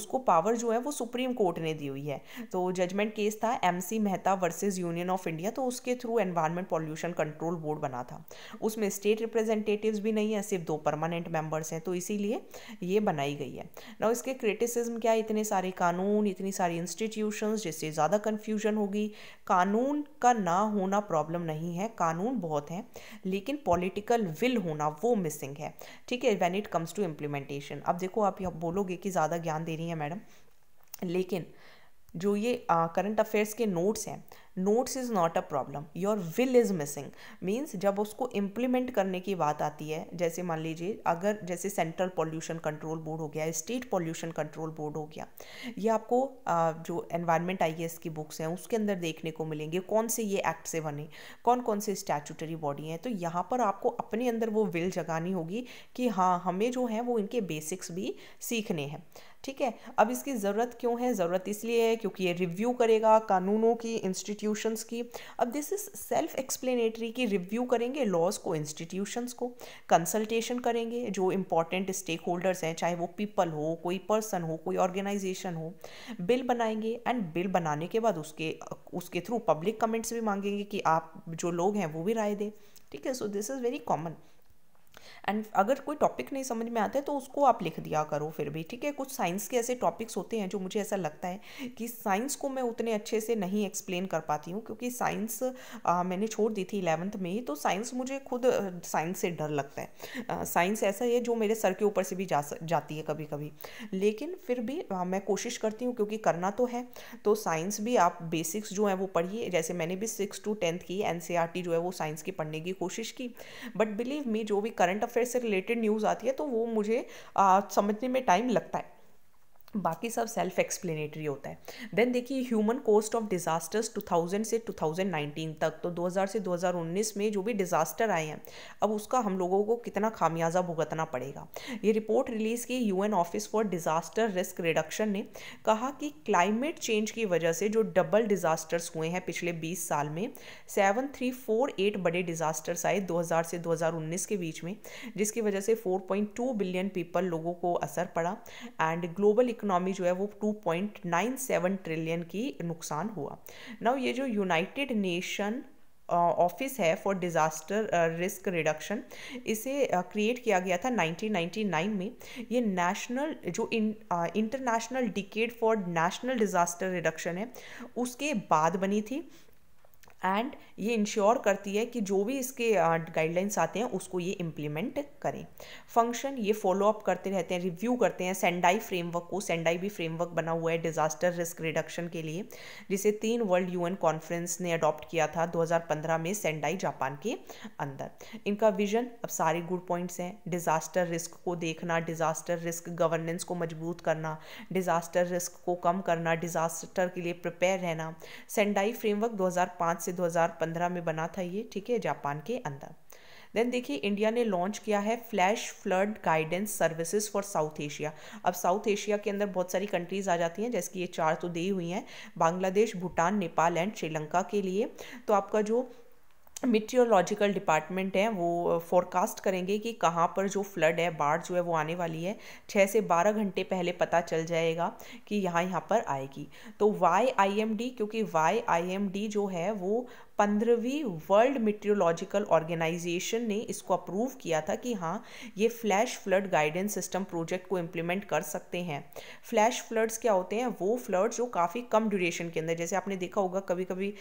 उसको पावर जो है वो सुप्रीम कोर्ट ने दी हुई है तो जजमेंट केस था M Mehta versus union of India तो उसके through environment pollution control board बना था उसमें स्टेट रिप्रेजेंटेटिव भी नहीं है सिर्फ दो परमानेंट मेंबर्स हैं तो इसीलिए ये बनाई गई है ना इसके क्रिटिसिज्म क्या इतने सारे कानून इतनी सारी इंस्टीट्यूशंस जिससे ज़्यादा कन्फ्यूजन होगी कानून का ना होना प्रॉब्लम नहीं है कानून बहुत हैं लेकिन पॉलिटिकल विल होना वो मिसिंग है ठीक है when it comes to implementation अब देखो आप बोलोगे कि ज़्यादा ज्ञान दे रही हैं मैडम लेकिन जो ये करंट uh, अफेयर्स के नोट्स हैं notes is not a problem your will is missing means जब उसको इम्प्लीमेंट करने की बात आती है जैसे मान लीजिए अगर जैसे सेंट्रल पॉल्यूशन कंट्रोल बोर्ड हो गया स्टेट पॉल्यूशन कंट्रोल बोर्ड हो गया ये आपको uh, जो एनवायरमेंट आई e की बुक्स हैं उसके अंदर देखने को मिलेंगे कौन से ये एक्ट से बने कौन कौन से स्टैचूटरी बॉडी हैं तो यहाँ पर आपको अपने अंदर वो विल जगानी होगी कि हाँ हमें जो है वो इनके बेसिक्स भी सीखने हैं ठीक है अब इसकी ज़रूरत क्यों है ज़रूरत इसलिए है क्योंकि ये रिव्यू करेगा कानूनों की इंस्टीट्यूशंस की अब दिस इज़ सेल्फ एक्सप्लेनेटरी की रिव्यू करेंगे लॉज को इंस्टीट्यूशंस को कंसल्टेशन करेंगे जो इम्पॉर्टेंट स्टेक होल्डर्स हैं चाहे वो पीपल हो कोई पर्सन हो कोई ऑर्गेनाइजेशन हो बिल बनाएंगे एंड बिल बनाने के बाद उसके उसके थ्रू पब्लिक कमेंट्स भी मांगेंगे कि आप जो लोग हैं वो भी राय दें ठीक है so this is very common and अगर कोई टॉपिक नहीं समझ में आता है तो उसको आप लिख दिया करो फिर भी ठीक है कुछ साइंस के ऐसे टॉपिक्स होते हैं जो मुझे ऐसा लगता है कि साइंस को मैं उतने अच्छे से नहीं एक्सप्लेन कर पाती हूँ क्योंकि साइंस मैंने छोड़ दी थी इलेवंथ में ही तो साइंस मुझे खुद साइंस से डर लगता है साइंस ऐसा है जो मेरे सर के ऊपर से भी जा जाती है कभी कभी लेकिन फिर भी आ, मैं कोशिश करती हूँ क्योंकि करना तो है तो साइंस भी आप बेसिक्स जो है वो पढ़िए जैसे मैंने भी सिक्स टू टेंथ की एन e जो है वो साइंस की पढ़ने की कोशिश की बट बिलीव मी जो भी करंट करंट अफेयर से रिलेटेड न्यूज़ आती है तो वो मुझे आ, समझने में टाइम लगता है बाकी सब सेल्फ एक्सप्लेनेटरी होता है देन देखिए ह्यूमन कोस्ट ऑफ डिज़ास्टर्स 2000 से 2019 तक तो 2000 से 2019 में जो भी डिज़ास्टर आए हैं अब उसका हम लोगों को कितना खामियाजा भुगतना पड़ेगा ये रिपोर्ट रिलीज़ की UN office for disaster risk reduction ने कहा कि क्लाइमेट चेंज की वजह से जो डबल डिज़ास्टर्स हुए हैं पिछले बीस साल में सेवन थ्री फोर एट बड़े डिज़ास्टर्स आए दो से दो के बीच में जिसकी वजह से फोर बिलियन पीपल लोगों को असर पड़ा एंड ग्लोबल इकोनॉमी जो है वो 2.97 ट्रिलियन की नुकसान हुआ नाउ ये जो यूनाइटेड नेशन ऑफिस है फॉर डिज़ास्टर रिस्क रिडक्शन इसे क्रिएट uh, किया गया था 1999 में ये नेशनल जो international decade for national disaster reduction है उसके बाद बनी थी एंड ये इंश्योर करती है कि जो भी इसके गाइडलाइंस आते हैं उसको ये इम्प्लीमेंट करें फंक्शन ये फॉलोअप करते रहते हैं रिव्यू करते हैं सेंडाई फ्रेमवर्क को सेंडाई भी फ्रेमवर्क बना हुआ है डिजास्टर रिस्क रिडक्शन के लिए जिसे तीन वर्ल्ड यूएन कॉन्फ्रेंस ने अडॉप्ट किया था 2015 में सेंडाई जापान के अंदर इनका विजन अब सारे गुड पॉइंट्स हैं डिजास्टर रिस्क को देखना डिजास्टर रिस्क गवर्नेंस को मजबूत करना डिजास्टर रिस्क को कम करना डिजास्टर के लिए प्रिपेयर रहना सेंडाई फ्रेमवर्क पाँच से 2015 में बना था ये ठीक है जापान के अंदर देन देखिए इंडिया ने लॉन्च किया है flash flood guidance services for south Asia अब साउथ एशिया के अंदर बहुत सारी कंट्रीज़ आ जाती हैं जैसे कि ये चार तो दी हुई हैं बांग्लादेश भूटान नेपाल एंड श्रीलंका के लिए तो आपका जो मिट्रियोलॉजिकल डिपार्टमेंट है वो फोरकास्ट करेंगे कि कहाँ पर जो फ्लड है बाढ़ जो है वो आने वाली है छः से बारह घंटे पहले पता चल जाएगा कि यहाँ यहाँ पर आएगी तो वाई आई एम डी क्योंकि वाई आई एम डी जो है वो पंद्रहवीं वर्ल्ड मेट्रियोलॉजिकल ऑर्गेनाइजेशन ने इसको अप्रूव किया था कि हाँ ये flash flood guidance system project को इम्प्लीमेंट कर सकते हैं फ्लैश फ्लड्स क्या होते हैं वो फ्लड्स जो काफ़ी कम ड्यूरेशन के अंदर जैसे आपने देखा होगा कभी कभी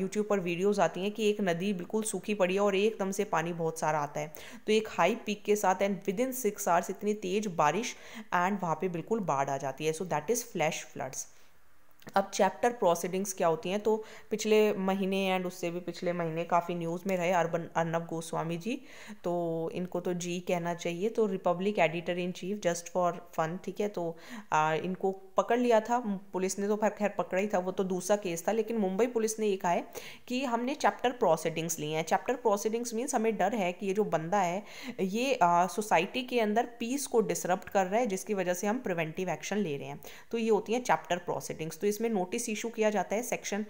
यूट्यूब पर वीडियोज़ आती हैं कि एक नदी बिल्कुल सूखी पड़ी है और एकदम से पानी बहुत सारा आता है तो एक हाई पीक के साथ and within six hours इतनी तेज़ बारिश एंड वहाँ पर बिल्कुल बाढ़ आ जाती है so that is flash floods अब चैप्टर प्रोसीडिंग्स क्या होती हैं तो पिछले महीने एंड उससे भी पिछले महीने काफ़ी न्यूज़ में रहे अरबन अर्नब गोस्वामी जी तो इनको तो जी कहना चाहिए तो republic editor in chief just for fun ठीक है तो आ, इनको पकड़ लिया था पुलिस ने तो फिर खैर पकड़ा ही था वो तो दूसरा केस था लेकिन मुंबई पुलिस ने ये कहा है कि हमने चैप्टर प्रोसीडिंग्स लिए हैं चैप्टर प्रोसीडिंग्स मीन्स हमें डर है कि ये जो बंदा है ये सोसाइटी के अंदर पीस को डिसरप्ट कर रहा है जिसकी वजह से हम प्रिवेंटिव एक्शन ले रहे हैं तो ये होती हैं चैप्टर प्रोसीडिंग्स तो इसमें नोटिस इशू किया जाता है section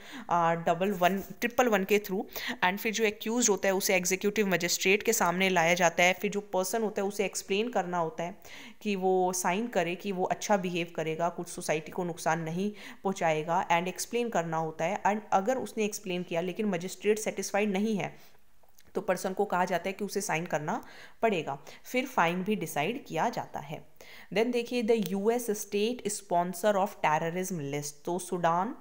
double one triple one के थ्रू एंड फिर जो एक्यूज होता है उसे एग्जीक्यूटिव मजिस्ट्रेट के सामने लाया जाता है फिर जो पर्सन होता है उसे एक्सप्लेन करना होता है कि वो साइन करे कि वो अच्छा बिहेव करेगा कुछ सोसाइटी को नुकसान नहीं पहुंचाएगा एंड एक्सप्लेन करना होता है एंड अगर उसने एक्सप्लेन किया लेकिन मजिस्ट्रेट सेटिस्फाइड नहीं है तो पर्सन को कहा जाता है कि उसे साइन करना पड़ेगा फिर फाइन भी डिसाइड किया जाता है देन देखिए the U S state sponsor of terrorism list तो सूडान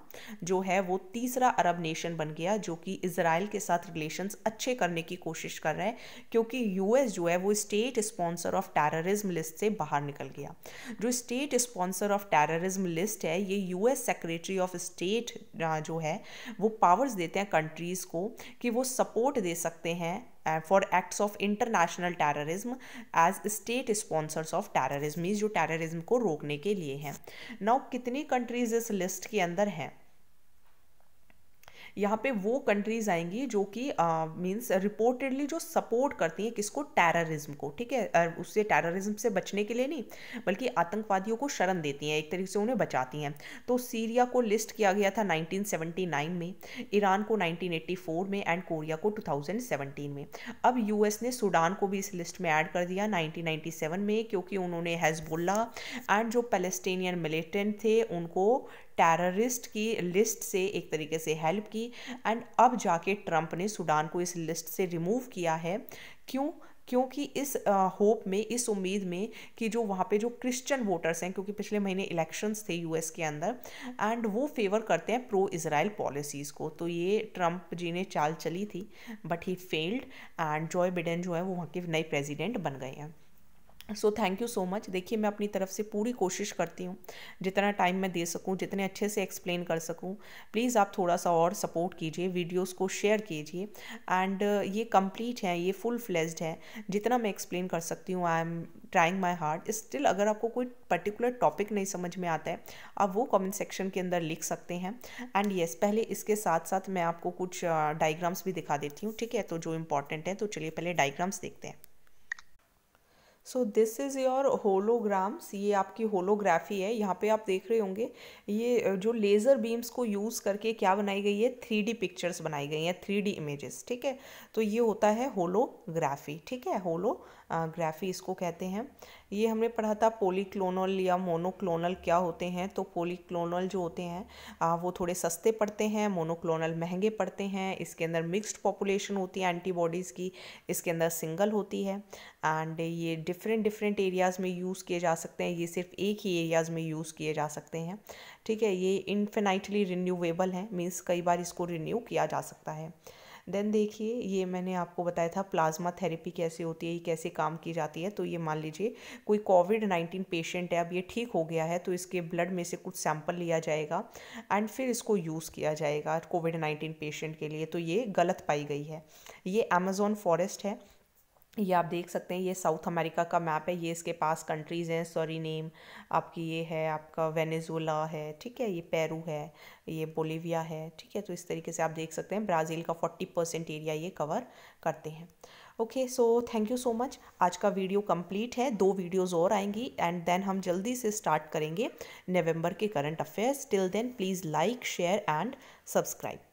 जो है वो तीसरा अरब नेशन बन गया जो कि इसराइल के साथ रिलेशंस अच्छे करने की कोशिश कर रहा है क्योंकि यू एस जो है वो state sponsor of terrorism list से बाहर निकल गया जो state sponsor of terrorism list है ये U S secretary of state जो है वो पावर्स देते हैं कंट्रीज़ को कि वो सपोर्ट दे सकते हैं for acts of international terrorism as state sponsors of terrorism जो टेररिज्म को रोकने के लिए हैं नाउ कितनी कंट्रीज इस लिस्ट के अंदर हैं यहाँ पे वो कंट्रीज़ आएंगी जो कि मीन्स रिपोर्टेडली जो सपोर्ट करती हैं किसको टेररिज्म को ठीक है उससे टेररिज्म से बचने के लिए नहीं बल्कि आतंकवादियों को शरण देती हैं एक तरीके से उन्हें बचाती हैं तो सीरिया को लिस्ट किया गया था 1979 में ईरान को 1984 में एंड कोरिया को 2017 में अब यूएस ने सूडान को भी इस लिस्ट में ऐड कर दिया 1997 में क्योंकि उन्होंने हेजबुल्ला एंड जो पैलेस्टीनियन मिलिटेंट थे उनको टेररिस्ट की लिस्ट से एक तरीके से हेल्प की एंड अब जाके ट्रंप ने सूडान को इस लिस्ट से रिमूव किया है क्यों क्योंकि इस होप में इस उम्मीद में कि जो वहाँ पे जो क्रिश्चियन वोटर्स हैं क्योंकि पिछले महीने इलेक्शंस थे यूएस के अंदर एंड वो फेवर करते हैं प्रो इसराइल पॉलिसीज़ को तो ये ट्रंप जी ने चाल चली थी but he failed and Joe Biden जो है वो वहाँ के नए प्रेसिडेंट बन गए हैं so thank you so much देखिए मैं अपनी तरफ से पूरी कोशिश करती हूँ जितना टाइम मैं दे सकूँ जितने अच्छे से एक्सप्लेन कर सकूँ प्लीज़ आप थोड़ा सा और सपोर्ट कीजिए वीडियोस को शेयर कीजिए एंड ये कंप्लीट है ये फुल फ्लेज्ड है जितना मैं एक्सप्लेन कर सकती हूँ I am trying my heart still अगर आपको कोई पर्टिकुलर टॉपिक नहीं समझ में आता है आप वो कमेंट सेक्शन के अंदर लिख सकते हैं एंड येस yes, पहले इसके साथ साथ मैं आपको कुछ डाइग्राम्स भी दिखा देती हूँ ठीक है तो जो इंपॉर्टेंट है तो चलिए पहले डाइग्राम्स देखते हैं so this is your holograms ये आपकी होलोग्राफी है यहाँ पे आप देख रहे होंगे ये जो लेज़र बीम्स को यूज़ करके क्या बनाई गई है थ्री डी पिक्चर्स बनाई गई हैं थ्री डी इमेजेस ठीक है तो ये होता है होलोग्राफी ठीक है होलो ग्राफी इसको कहते हैं ये हमने पढ़ा था पोलीक्लोनल या मोनोक्लोनल क्या होते हैं तो पोलीक्लोनल जो होते हैं वो थोड़े सस्ते पड़ते हैं मोनोक्लोनल महंगे पड़ते हैं इसके अंदर मिक्स्ड पॉपुलेशन होती है एंटीबॉडीज़ की इसके अंदर सिंगल होती है एंड ये डिफरेंट डिफरेंट एरियाज़ में यूज़ किए जा सकते हैं ये सिर्फ एक ही एरियाज़ में यूज़ किए जा सकते हैं ठीक है ये इन्फिनाइटली रिन्यूएबल है मीन्स कई बार इसको रिन्यू किया जा सकता है देन देखिए ये मैंने आपको बताया था प्लाज्मा थेरेपी कैसे होती है ये कैसे काम की जाती है तो ये मान लीजिए कोई कोविड नाइन्टीन पेशेंट है अब ये ठीक हो गया है तो इसके ब्लड में से कुछ सैंपल लिया जाएगा एंड फिर इसको यूज़ किया जाएगा कोविड नाइन्टीन पेशेंट के लिए तो ये गलत पाई गई है ये अमेज़ोन फॉरेस्ट है ये आप देख सकते हैं ये साउथ अमेरिका का मैप है ये इसके पास कंट्रीज़ हैं सॉरी नेम आपकी ये है आपका वेनेजुला है ठीक है ये पेरू है ये बोलीविया है ठीक है तो इस तरीके से आप देख सकते हैं ब्राज़ील का फोर्टी परसेंट एरिया ये कवर करते हैं okay so thank you so much आज का वीडियो कंप्लीट है दो वीडियोज़ और आएंगी एंड देन हम जल्दी से स्टार्ट करेंगे नवम्बर के current affairs till then please like share and subscribe